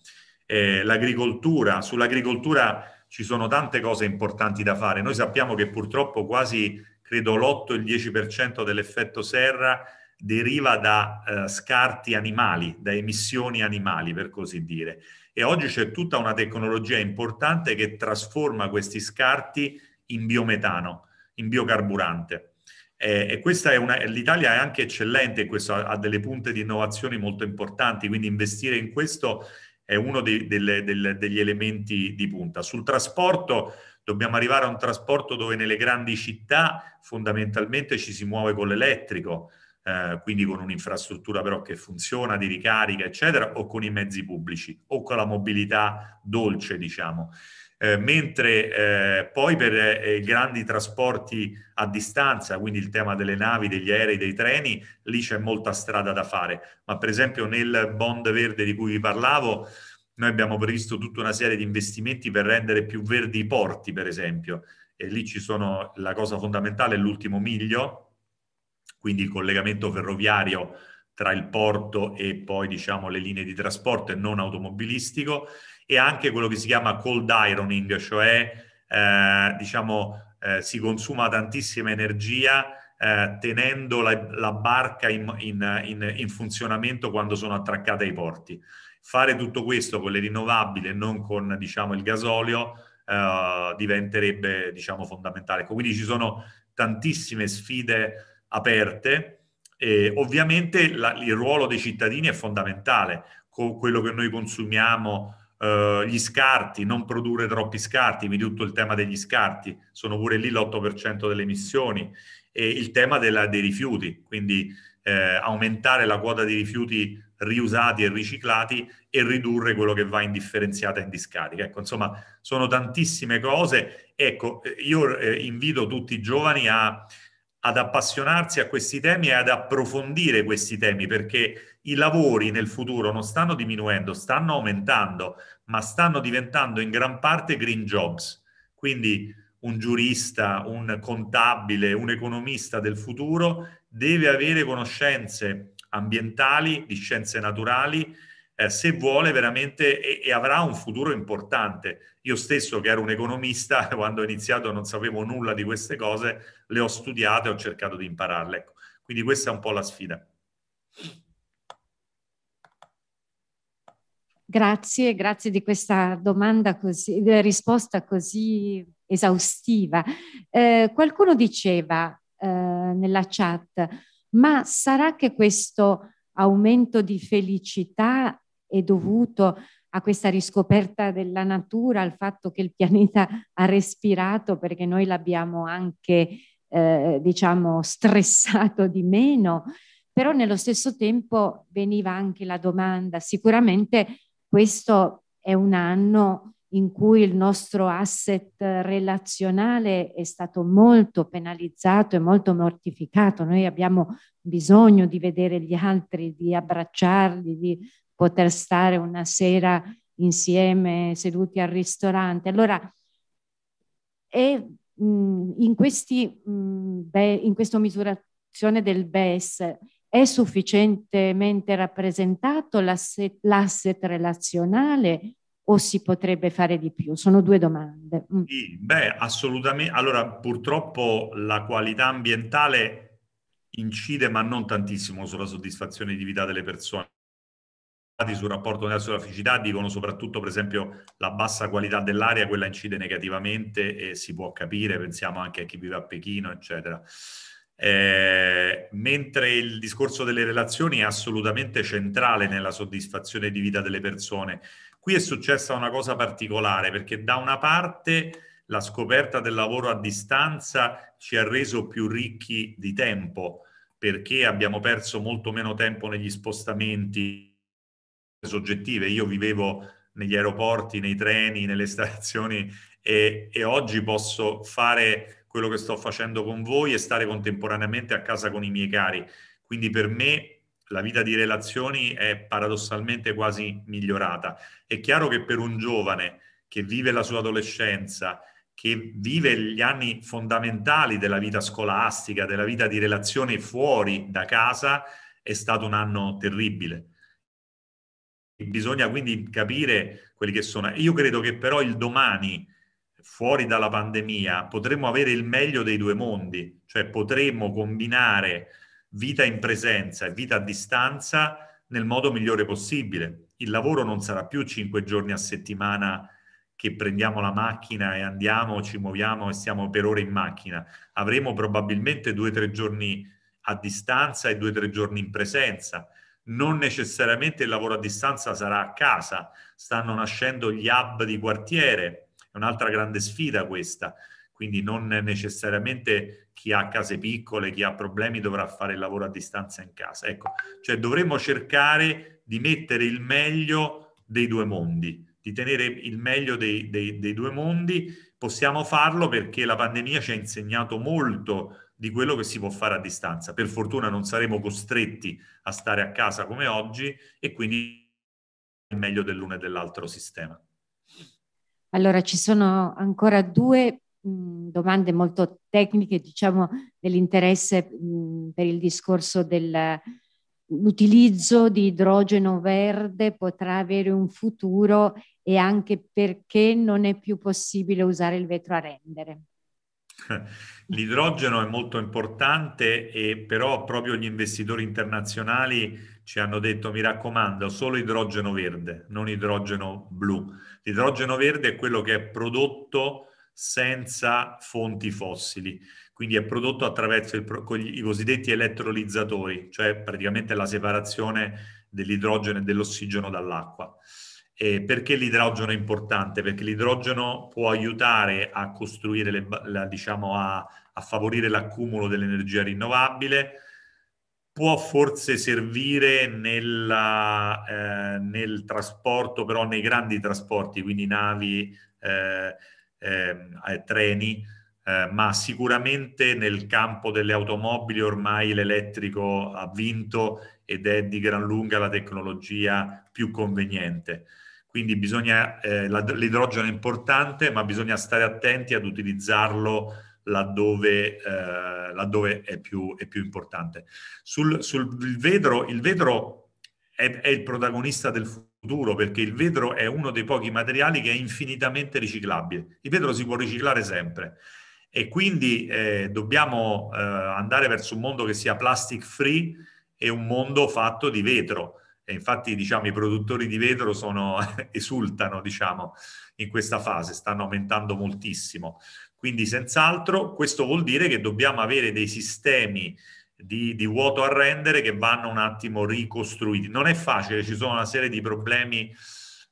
Eh, l'agricoltura, sull'agricoltura ci sono tante cose importanti da fare. Noi sappiamo che purtroppo quasi, credo, l'8 e il 10% dell'effetto serra deriva da eh, scarti animali, da emissioni animali, per così dire. E oggi c'è tutta una tecnologia importante che trasforma questi scarti in biometano, in biocarburante. Eh, e questa è una, l'Italia è anche eccellente in questo, ha, delle punte di innovazioni molto importanti, quindi investire in questo è uno dei, delle, delle, degli elementi di punta. Sul trasporto dobbiamo arrivare a un trasporto dove nelle grandi città fondamentalmente ci si muove con l'elettrico, eh, quindi con un'infrastruttura però che funziona, di ricarica, eccetera, o con i mezzi pubblici o con la mobilità dolce, diciamo. Eh, mentre eh, poi per eh, i grandi trasporti a distanza, quindi il tema delle navi, degli aerei, dei treni, lì c'è molta strada da fare. Ma per esempio nel bond verde di cui vi parlavo, noi abbiamo previsto tutta una serie di investimenti per rendere più verdi i porti, per esempio. E lì ci sono la cosa fondamentale, l'ultimo miglio, quindi il collegamento ferroviario tra il porto e poi diciamo, le linee di trasporto non automobilistico e anche quello che si chiama cold ironing, cioè eh, diciamo, eh, si consuma tantissima energia eh, tenendo la, la barca in, in, in, in, funzionamento quando sono attraccate ai porti. Fare tutto questo con le rinnovabili e non con diciamo, il gasolio eh, diventerebbe diciamo, fondamentale. Quindi ci sono tantissime sfide aperte. E ovviamente la, il ruolo dei cittadini è fondamentale, con quello che noi consumiamo, eh, gli scarti, non produrre troppi scarti, quindi tutto il tema degli scarti, sono pure lì l'8% delle emissioni, e il tema della, dei rifiuti, quindi eh, aumentare la quota di rifiuti riusati e riciclati e ridurre quello che va indifferenziata in discarica. Ecco, insomma, sono tantissime cose. Ecco, io eh, invito tutti i giovani a ad appassionarsi a questi temi e ad approfondire questi temi perché i lavori nel futuro non stanno diminuendo, stanno aumentando, ma stanno diventando in gran parte green jobs. Quindi un giurista, un contabile, un economista del futuro deve avere conoscenze ambientali, di scienze naturali, eh, se vuole veramente e, e, avrà un futuro importante. Io stesso che ero un economista, quando ho iniziato non sapevo nulla di queste cose, le ho studiate e ho cercato di impararle. Ecco. Quindi questa è un po' la sfida. Grazie, grazie di questa domanda così, risposta così esaustiva. Eh, qualcuno diceva eh, nella chat, ma sarà che questo aumento di felicità è dovuto a questa riscoperta della natura, al fatto che il pianeta ha respirato perché noi l'abbiamo anche, eh, diciamo, stressato di meno, però nello stesso tempo veniva anche la domanda, sicuramente questo è un anno in cui il nostro asset relazionale è stato molto penalizzato e molto mortificato. Noi abbiamo bisogno di vedere gli altri, di abbracciarli, di poter stare una sera insieme seduti al ristorante. Allora, è, mm, in, questi, mm, in questa misurazione del BES è sufficientemente rappresentato l'asset, l'asset relazionale o si potrebbe fare di più? Sono due domande. Mm. Sì, beh, assolutamente. Allora, purtroppo la qualità ambientale incide, ma non tantissimo, sulla soddisfazione di vita delle persone sul rapporto nella sulla dicono soprattutto per esempio la bassa qualità dell'aria, quella incide negativamente e si può capire, pensiamo anche a chi vive a Pechino, eccetera. Eh, mentre il discorso delle relazioni è assolutamente centrale nella soddisfazione di vita delle persone, qui è successa una cosa particolare perché da una parte la scoperta del lavoro a distanza ci ha reso più ricchi di tempo perché abbiamo perso molto meno tempo negli spostamenti, soggettive. Io vivevo negli aeroporti, nei treni, nelle stazioni e, e oggi posso fare quello che sto facendo con voi e stare contemporaneamente a casa con i miei cari. Quindi per me la vita di relazioni è paradossalmente quasi migliorata. È chiaro che per un giovane che vive la sua adolescenza, che vive gli anni fondamentali della vita scolastica, della vita di relazione fuori da casa, è stato un anno terribile. Bisogna quindi capire quelli che sono. Io credo che però il domani, fuori dalla pandemia, potremmo avere il meglio dei due mondi, cioè potremmo combinare vita in presenza e vita a distanza nel modo migliore possibile. Il lavoro non sarà più cinque giorni a settimana che prendiamo la macchina e andiamo, ci muoviamo e stiamo per ore in macchina. Avremo probabilmente due o tre giorni a distanza e due o tre giorni in presenza non necessariamente il lavoro a distanza sarà a casa, stanno nascendo gli hub di quartiere, è un'altra grande sfida questa, quindi non necessariamente chi ha case piccole, chi ha problemi dovrà fare il lavoro a distanza in casa. Ecco, cioè dovremmo cercare di mettere il meglio dei due mondi, di tenere il meglio dei, dei, dei due mondi. Possiamo farlo perché la pandemia ci ha insegnato molto di quello che si può fare a distanza. Per fortuna non saremo costretti a stare a casa come oggi e quindi è meglio dell'uno e dell'altro sistema. Allora, ci sono ancora due domande molto tecniche, diciamo, dell'interesse per il discorso dell'utilizzo di idrogeno verde potrà avere un futuro e anche perché non è più possibile usare il vetro a rendere. L'idrogeno è molto importante e però proprio gli investitori internazionali ci hanno detto mi raccomando solo idrogeno verde, non idrogeno blu. L'idrogeno verde è quello che è prodotto senza fonti fossili, quindi è prodotto attraverso il, i cosiddetti elettrolizzatori, cioè praticamente la separazione dell'idrogeno e dell'ossigeno dall'acqua. Eh, perché l'idrogeno è importante? Perché l'idrogeno può aiutare a costruire, le, la, diciamo, a, a favorire l'accumulo dell'energia rinnovabile, può forse servire nella, eh, nel trasporto, però nei grandi trasporti, quindi navi, eh, ehm, eh, treni, eh, ma sicuramente nel campo delle automobili ormai l'elettrico ha vinto ed è di gran lunga la tecnologia più conveniente quindi bisogna, eh, l'idrogeno è importante, ma bisogna stare attenti ad utilizzarlo laddove, eh, laddove è, più, è, più, importante. Sul, sul vetro, il vetro è, è, il protagonista del futuro perché il vetro è uno dei pochi materiali che è infinitamente riciclabile. Il vetro si può riciclare sempre e quindi eh, dobbiamo eh, andare verso un mondo che sia plastic free e un mondo fatto di vetro e infatti diciamo, i produttori di vetro sono, esultano diciamo, in questa fase, stanno aumentando moltissimo. Quindi senz'altro questo vuol dire che dobbiamo avere dei sistemi di, di, vuoto a rendere che vanno un attimo ricostruiti. Non è facile, ci sono una serie di problemi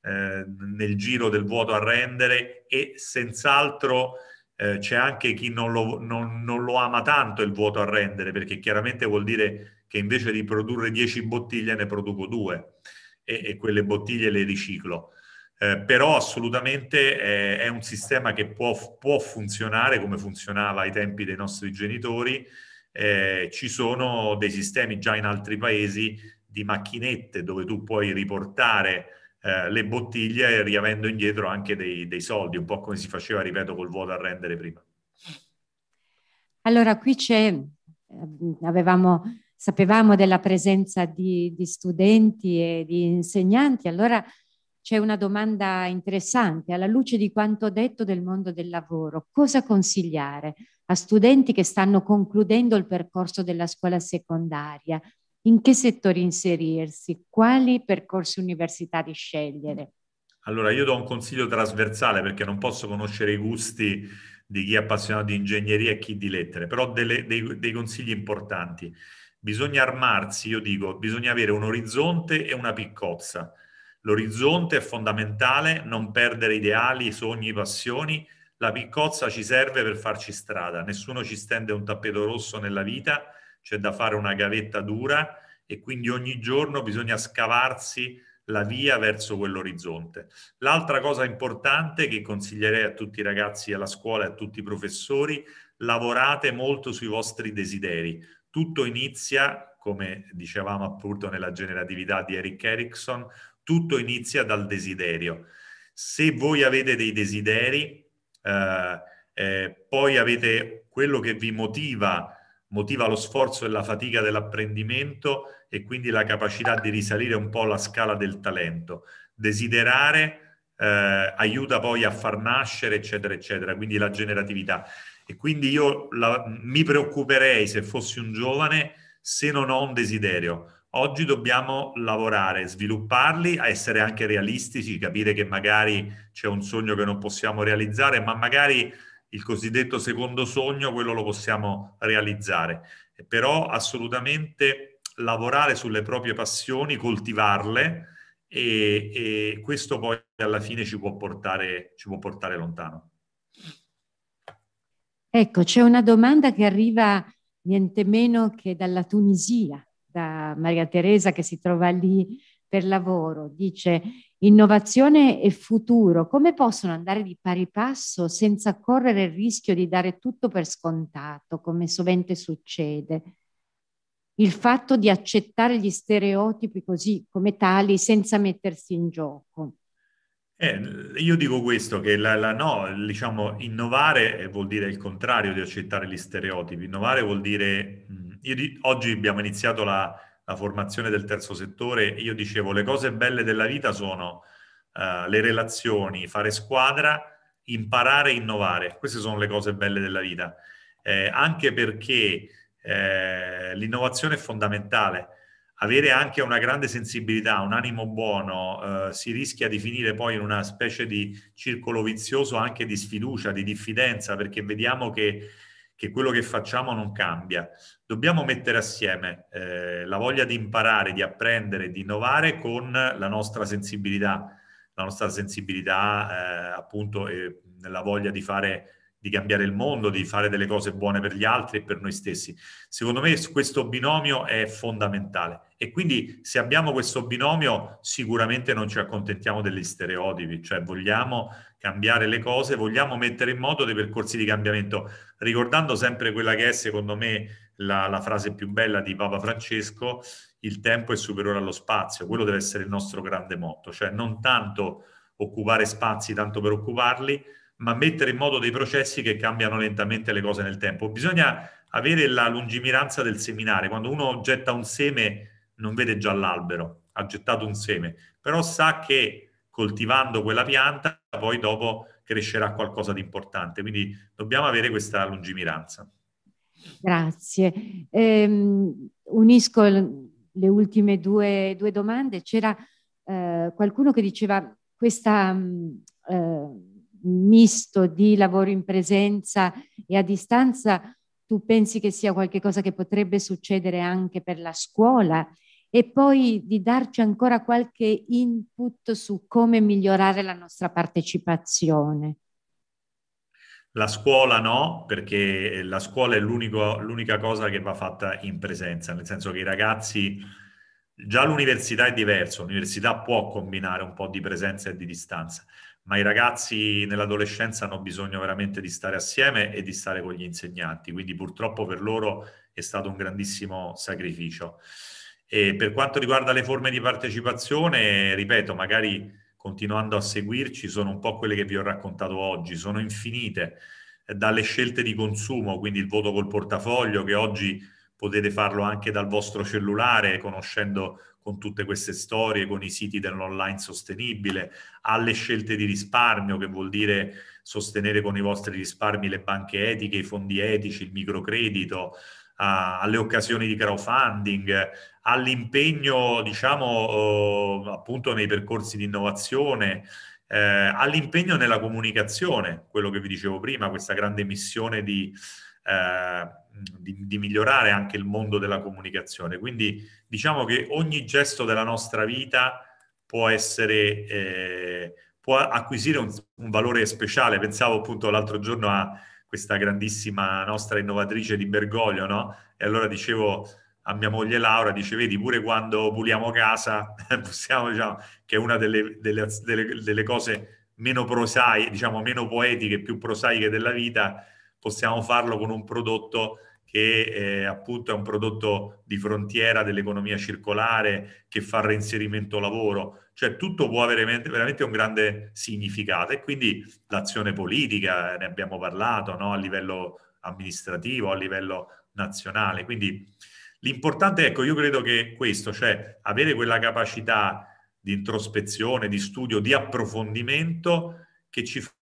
eh, nel giro del vuoto a rendere e senz'altro eh, c'è anche chi non lo, non, non lo ama tanto il vuoto a rendere perché chiaramente vuol dire che invece di produrre 10 bottiglie ne produco due e, e quelle bottiglie le riciclo. Eh, però assolutamente è, è, un sistema che può, può, funzionare come funzionava ai tempi dei nostri genitori. Eh, ci sono dei sistemi già in altri paesi di macchinette dove tu puoi riportare eh, le bottiglie riavendo indietro anche dei, dei soldi, un po' come si faceva, ripeto, col vuoto a rendere prima. Allora, qui c'è, ehm, avevamo sapevamo della presenza di, di studenti e di insegnanti, allora c'è una domanda interessante. Alla luce di quanto detto del mondo del lavoro, cosa consigliare a studenti che stanno concludendo il percorso della scuola secondaria? In che settori inserirsi? Quali percorsi universitari scegliere? Allora, io do un consiglio trasversale perché non posso conoscere i gusti di chi è appassionato di ingegneria e chi di lettere, però delle, dei, dei consigli importanti bisogna armarsi, io dico, bisogna avere un orizzonte e una piccozza. L'orizzonte è fondamentale, non perdere ideali, sogni, passioni. La piccozza ci serve per farci strada. Nessuno ci stende un tappeto rosso nella vita, c'è da fare una gavetta dura e quindi ogni giorno bisogna scavarsi la via verso quell'orizzonte. L'altra cosa importante che consiglierei a tutti i ragazzi alla scuola e a tutti i professori, lavorate molto sui vostri desideri, tutto inizia, come dicevamo appunto nella generatività di Eric Erickson, tutto inizia dal desiderio. Se voi avete dei desideri, eh, eh, poi avete quello che vi motiva, motiva lo sforzo e la fatica dell'apprendimento e quindi la capacità di risalire un po' la scala del talento. Desiderare eh, aiuta poi a far nascere, eccetera, eccetera, quindi la generatività. E quindi io la, mi preoccuperei se fossi un giovane se non ho un desiderio. Oggi dobbiamo lavorare, svilupparli, essere anche realistici, capire che magari c'è un sogno che non possiamo realizzare, ma magari il cosiddetto secondo sogno, quello lo possiamo realizzare. Però assolutamente lavorare sulle proprie passioni, coltivarle e, e questo poi alla fine ci può portare, ci può portare lontano. Ecco, c'è una domanda che arriva niente meno che dalla Tunisia, da Maria Teresa che si trova lì per lavoro. Dice innovazione e futuro, come possono andare di pari passo senza correre il rischio di dare tutto per scontato, come sovente succede? Il fatto di accettare gli stereotipi così come tali senza mettersi in gioco. Eh, io dico questo, che la, la, no, diciamo, innovare vuol dire il contrario di accettare gli stereotipi. Innovare vuol dire... Di, oggi abbiamo iniziato la, la, formazione del terzo settore, io dicevo le cose belle della vita sono uh, le relazioni, fare squadra, imparare e innovare. Queste sono le cose belle della vita. Eh, anche perché eh, l'innovazione è fondamentale avere anche una grande sensibilità, un animo buono, eh, si rischia di finire poi in una specie di circolo vizioso anche di sfiducia, di diffidenza, perché vediamo che, che quello che facciamo non cambia. Dobbiamo mettere assieme eh, la voglia di imparare, di apprendere, di innovare con la nostra sensibilità, la nostra sensibilità eh, appunto e la voglia di fare di cambiare il mondo, di fare delle cose buone per gli altri e per noi stessi. Secondo me questo binomio è fondamentale. E quindi se abbiamo questo binomio sicuramente non ci accontentiamo degli stereotipi, cioè vogliamo cambiare le cose, vogliamo mettere in moto dei percorsi di cambiamento, ricordando sempre quella che è secondo me la, la frase più bella di Papa Francesco, il tempo è superiore allo spazio, quello deve essere il nostro grande motto, cioè non tanto occupare spazi tanto per occuparli, ma mettere in moto dei processi che cambiano lentamente le cose nel tempo. Bisogna avere la lungimiranza del seminare, quando uno getta un seme non vede già l'albero, ha gettato un seme, però sa che coltivando quella pianta poi dopo crescerà qualcosa di importante, quindi dobbiamo avere questa lungimiranza. Grazie. Ehm, unisco le ultime due, due domande. C'era eh, qualcuno che diceva questo mm, Eh, misto di lavoro in presenza e a distanza, tu pensi che sia qualcosa che potrebbe succedere anche per la scuola e poi di darci ancora qualche input su come migliorare la nostra partecipazione. La scuola no, perché la scuola è l'unica cosa che va fatta in presenza, nel senso che i ragazzi, già l'università è diverso, l'università può combinare un po' di presenza e di distanza, ma i ragazzi nell'adolescenza hanno bisogno veramente di stare assieme e di stare con gli insegnanti, quindi purtroppo per loro è stato un grandissimo sacrificio. E per quanto riguarda le forme di partecipazione, ripeto, magari continuando a seguirci, sono un po' quelle che vi ho raccontato oggi, sono infinite, eh, dalle scelte di consumo, quindi il voto col portafoglio, che oggi potete farlo anche dal vostro cellulare, conoscendo con tutte queste storie, con i siti dell'online sostenibile, alle scelte di risparmio, che vuol dire sostenere con i vostri risparmi le banche etiche, i fondi etici, il microcredito, a, alle occasioni di crowdfunding, all'impegno, diciamo, eh, appunto nei percorsi di innovazione, eh, all'impegno nella comunicazione, quello che vi dicevo prima, questa grande missione di, eh, di, di, migliorare anche il mondo della comunicazione. Quindi diciamo che ogni gesto della nostra vita può essere, eh, può acquisire un, un valore speciale. Pensavo appunto l'altro giorno a questa grandissima nostra innovatrice di Bergoglio, no? E allora dicevo a mia moglie Laura, dice, vedi, pure quando puliamo casa, possiamo, diciamo, che è una delle, delle, delle, delle cose meno prosaiche, diciamo, meno poetiche, più prosaiche della vita, possiamo farlo con un prodotto che eh, appunto è un prodotto di frontiera dell'economia circolare, che fa reinserimento lavoro. Cioè tutto può avere veramente un grande significato e quindi l'azione politica, eh, ne abbiamo parlato, no? a livello amministrativo, a livello nazionale. Quindi l'importante, ecco, io credo che questo, cioè avere quella capacità di introspezione, di studio, di approfondimento che ci fa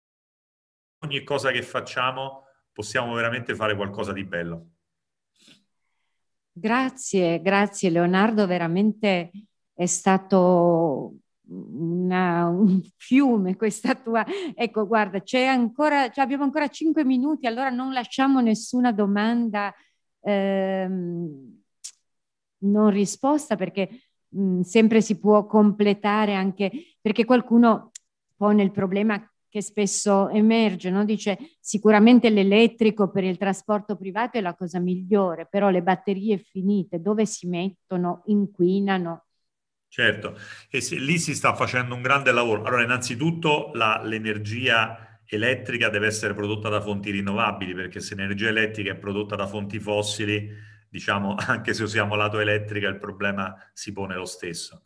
ogni cosa che facciamo possiamo veramente fare qualcosa di bello. Grazie, grazie Leonardo, veramente è stato una, un fiume questa tua... Ecco, guarda, c'è ancora, cioè abbiamo ancora cinque minuti, allora non lasciamo nessuna domanda ehm, non risposta perché mh, mm, sempre si può completare anche perché qualcuno pone il problema che spesso emerge, no? dice sicuramente l'elettrico per il trasporto privato è la cosa migliore, però le batterie finite dove si mettono, inquinano, Certo, e se, lì si sta facendo un grande lavoro. Allora, innanzitutto la, l'energia elettrica deve essere prodotta da fonti rinnovabili, perché se l'energia elettrica è prodotta da fonti fossili, diciamo, anche se usiamo lato elettrica, il problema si pone lo stesso.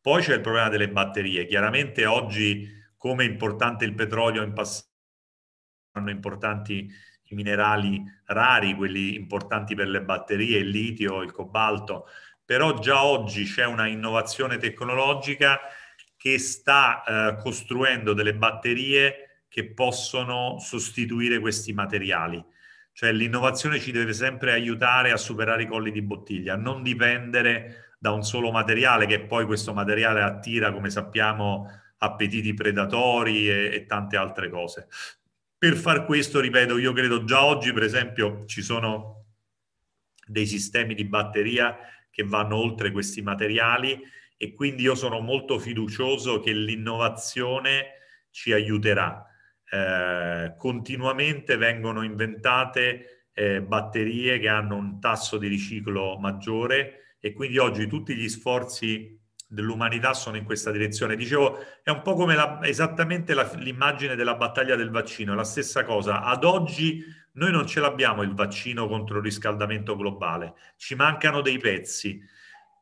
Poi c'è il problema delle batterie. Chiaramente oggi, come è importante il petrolio in passato, erano importanti i minerali rari, quelli importanti per le batterie, il litio, il cobalto, però già oggi c'è una innovazione tecnologica che sta eh, costruendo delle batterie che possono sostituire questi materiali. Cioè l'innovazione ci deve sempre aiutare a superare i colli di bottiglia, a non dipendere da un solo materiale che poi questo materiale attira, come sappiamo, appetiti predatori e, e tante altre cose. Per far questo, ripeto, io credo già oggi, per esempio, ci sono dei sistemi di batteria che vanno oltre questi materiali e quindi io sono molto fiducioso che l'innovazione ci aiuterà. Eh, continuamente vengono inventate eh, batterie che hanno un tasso di riciclo maggiore e quindi oggi tutti gli sforzi dell'umanità sono in questa direzione. Dicevo, è un po' come la, esattamente la, l'immagine della battaglia del vaccino, è la stessa cosa. Ad oggi noi non ce l'abbiamo il vaccino contro il riscaldamento globale, ci mancano dei pezzi,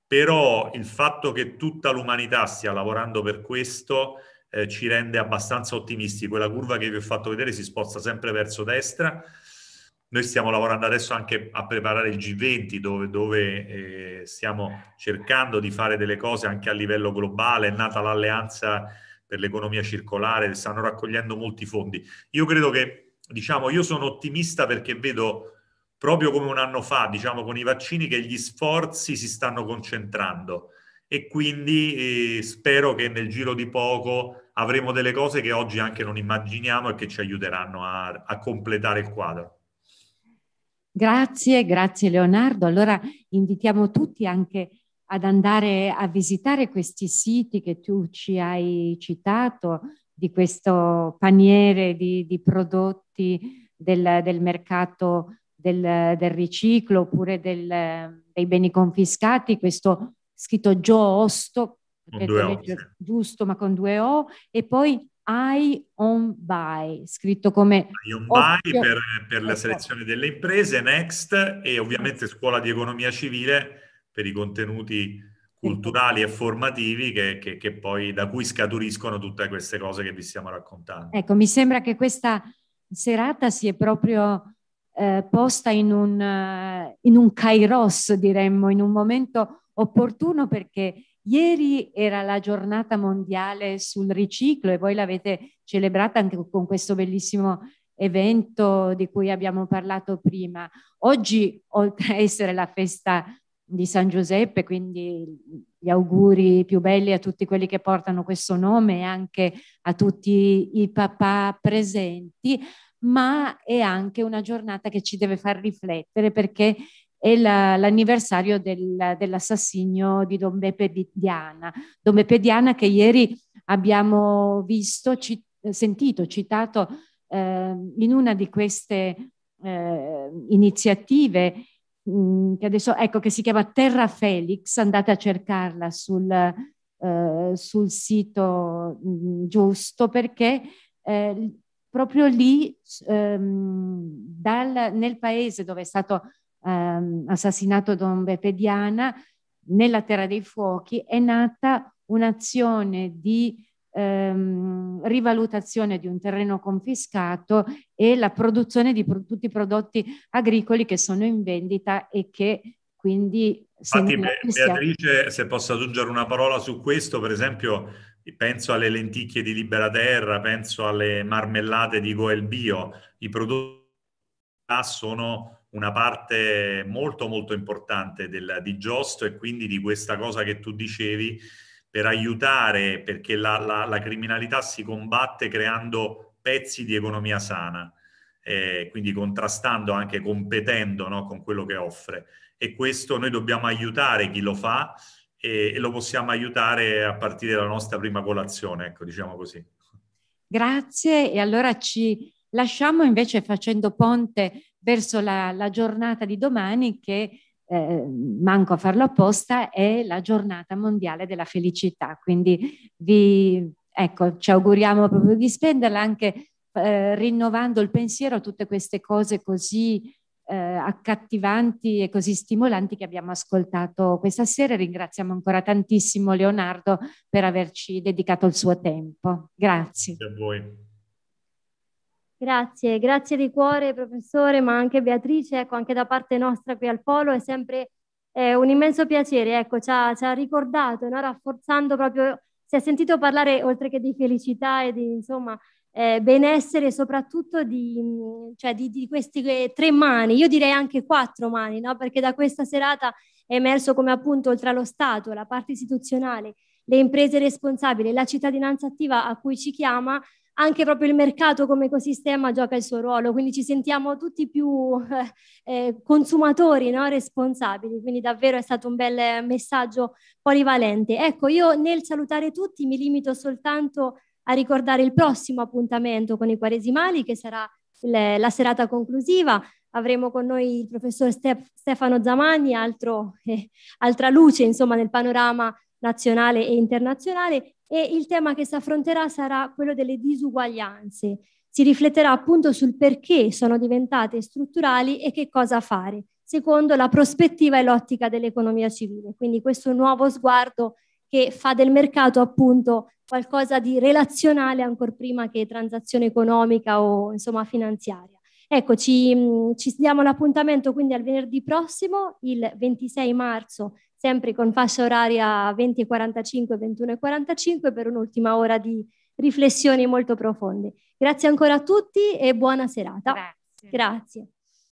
però il fatto che tutta l'umanità stia lavorando per questo eh, ci rende abbastanza ottimisti. Quella curva che vi ho fatto vedere si sposta sempre verso destra. Noi stiamo lavorando adesso anche a preparare il G20 dove, dove eh, stiamo cercando di fare delle cose anche a livello globale. È nata l'alleanza per l'economia circolare, stanno raccogliendo molti fondi. Io credo che diciamo, io sono ottimista perché vedo proprio come un anno fa, diciamo, con i vaccini, che gli sforzi si stanno concentrando e quindi eh, spero che nel giro di poco avremo delle cose che oggi anche non immaginiamo e che ci aiuteranno a, a completare il quadro. Grazie, grazie Leonardo. Allora invitiamo tutti anche ad andare a visitare questi siti che tu ci hai citato, di questo paniere di, di prodotti del, del mercato del, del, riciclo oppure del, dei beni confiscati, questo scritto Gioosto, giusto ma con due O, e poi I on buy, scritto come... I on buy per, per la esatto. selezione delle imprese, Next e ovviamente Scuola di Economia Civile per i contenuti culturali e formativi che, che, che, poi da cui scaturiscono tutte queste cose che vi stiamo raccontando. Ecco, mi sembra che questa serata si è proprio eh, posta in un, eh, in un kairos, diremmo, in un momento opportuno perché Ieri era la giornata mondiale sul riciclo e voi l'avete celebrata anche con questo bellissimo evento di cui abbiamo parlato prima. Oggi, oltre a essere la festa di San Giuseppe, quindi gli auguri più belli a tutti quelli che portano questo nome e anche a tutti i papà presenti, ma è anche una giornata che ci deve far riflettere perché è la, l'anniversario del, dell'assassinio di Don Beppe Diana. Don Beppe Diana che ieri abbiamo visto, ci, sentito, citato eh, in una di queste eh, iniziative Mm, che adesso ecco che si chiama Terra Felix, andate a cercarla sul, eh, sul sito mh, mm, giusto perché eh, proprio lì ehm, dal, nel paese dove è stato ehm, assassinato Don Beppe Diana, nella Terra dei Fuochi, è nata un'azione di ehm, rivalutazione di un terreno confiscato e la produzione di pro tutti i prodotti agricoli che sono in vendita e che quindi... Se Infatti, Be Beatrice, se posso aggiungere una parola su questo, per esempio penso alle lenticchie di Libera Terra, penso alle marmellate di Goel Bio, i prodotti sono una parte molto molto importante del, di Giosto e quindi di questa cosa che tu dicevi per aiutare, perché la, la, la criminalità si combatte creando pezzi di economia sana, eh, quindi contrastando anche, competendo no, con quello che offre. E questo noi dobbiamo aiutare chi lo fa e, e lo possiamo aiutare a partire dalla nostra prima colazione, ecco, diciamo così. Grazie e allora ci lasciamo invece facendo ponte verso la, la giornata di domani che eh, manco a farlo apposta, è la giornata mondiale della felicità. Quindi vi, ecco, ci auguriamo proprio di spenderla anche eh, rinnovando il pensiero a tutte queste cose così eh, accattivanti e così stimolanti che abbiamo ascoltato questa sera. Ringraziamo ancora tantissimo Leonardo per averci dedicato il suo tempo. Grazie. Grazie a voi. Grazie, grazie di cuore professore, ma anche Beatrice, ecco, anche da parte nostra qui al Polo è sempre eh, un immenso piacere, ecco, ci ha, ci ha ricordato, no? rafforzando proprio, si è sentito parlare oltre che di felicità e di insomma eh, benessere, soprattutto di, cioè, di, di queste eh, tre mani, io direi anche quattro mani, no? perché da questa serata è emerso come appunto oltre allo Stato, la parte istituzionale, le imprese responsabili, la cittadinanza attiva a cui ci chiama, anche proprio il mercato come ecosistema gioca il suo ruolo, quindi ci sentiamo tutti più eh, eh, consumatori no? responsabili, quindi davvero è stato un bel messaggio polivalente. Ecco, io nel salutare tutti mi limito soltanto a ricordare il prossimo appuntamento con i Quaresimali che sarà le, la serata conclusiva. Avremo con noi il professor Stef- Stefano Zamani, altro, eh, altra luce insomma, nel panorama nazionale e internazionale e il tema che si affronterà sarà quello delle disuguaglianze. Si rifletterà appunto sul perché sono diventate strutturali e che cosa fare, secondo la prospettiva e l'ottica dell'economia civile. Quindi questo nuovo sguardo che fa del mercato appunto qualcosa di relazionale ancora prima che transazione economica o insomma finanziaria. Ecco, ci, mm, ci diamo l'appuntamento quindi al venerdì prossimo, il 26 marzo sempre con fascia oraria 20.45, 21.45 per un'ultima ora di riflessioni molto profonde. Grazie ancora a tutti e buona serata. Grazie. Grazie.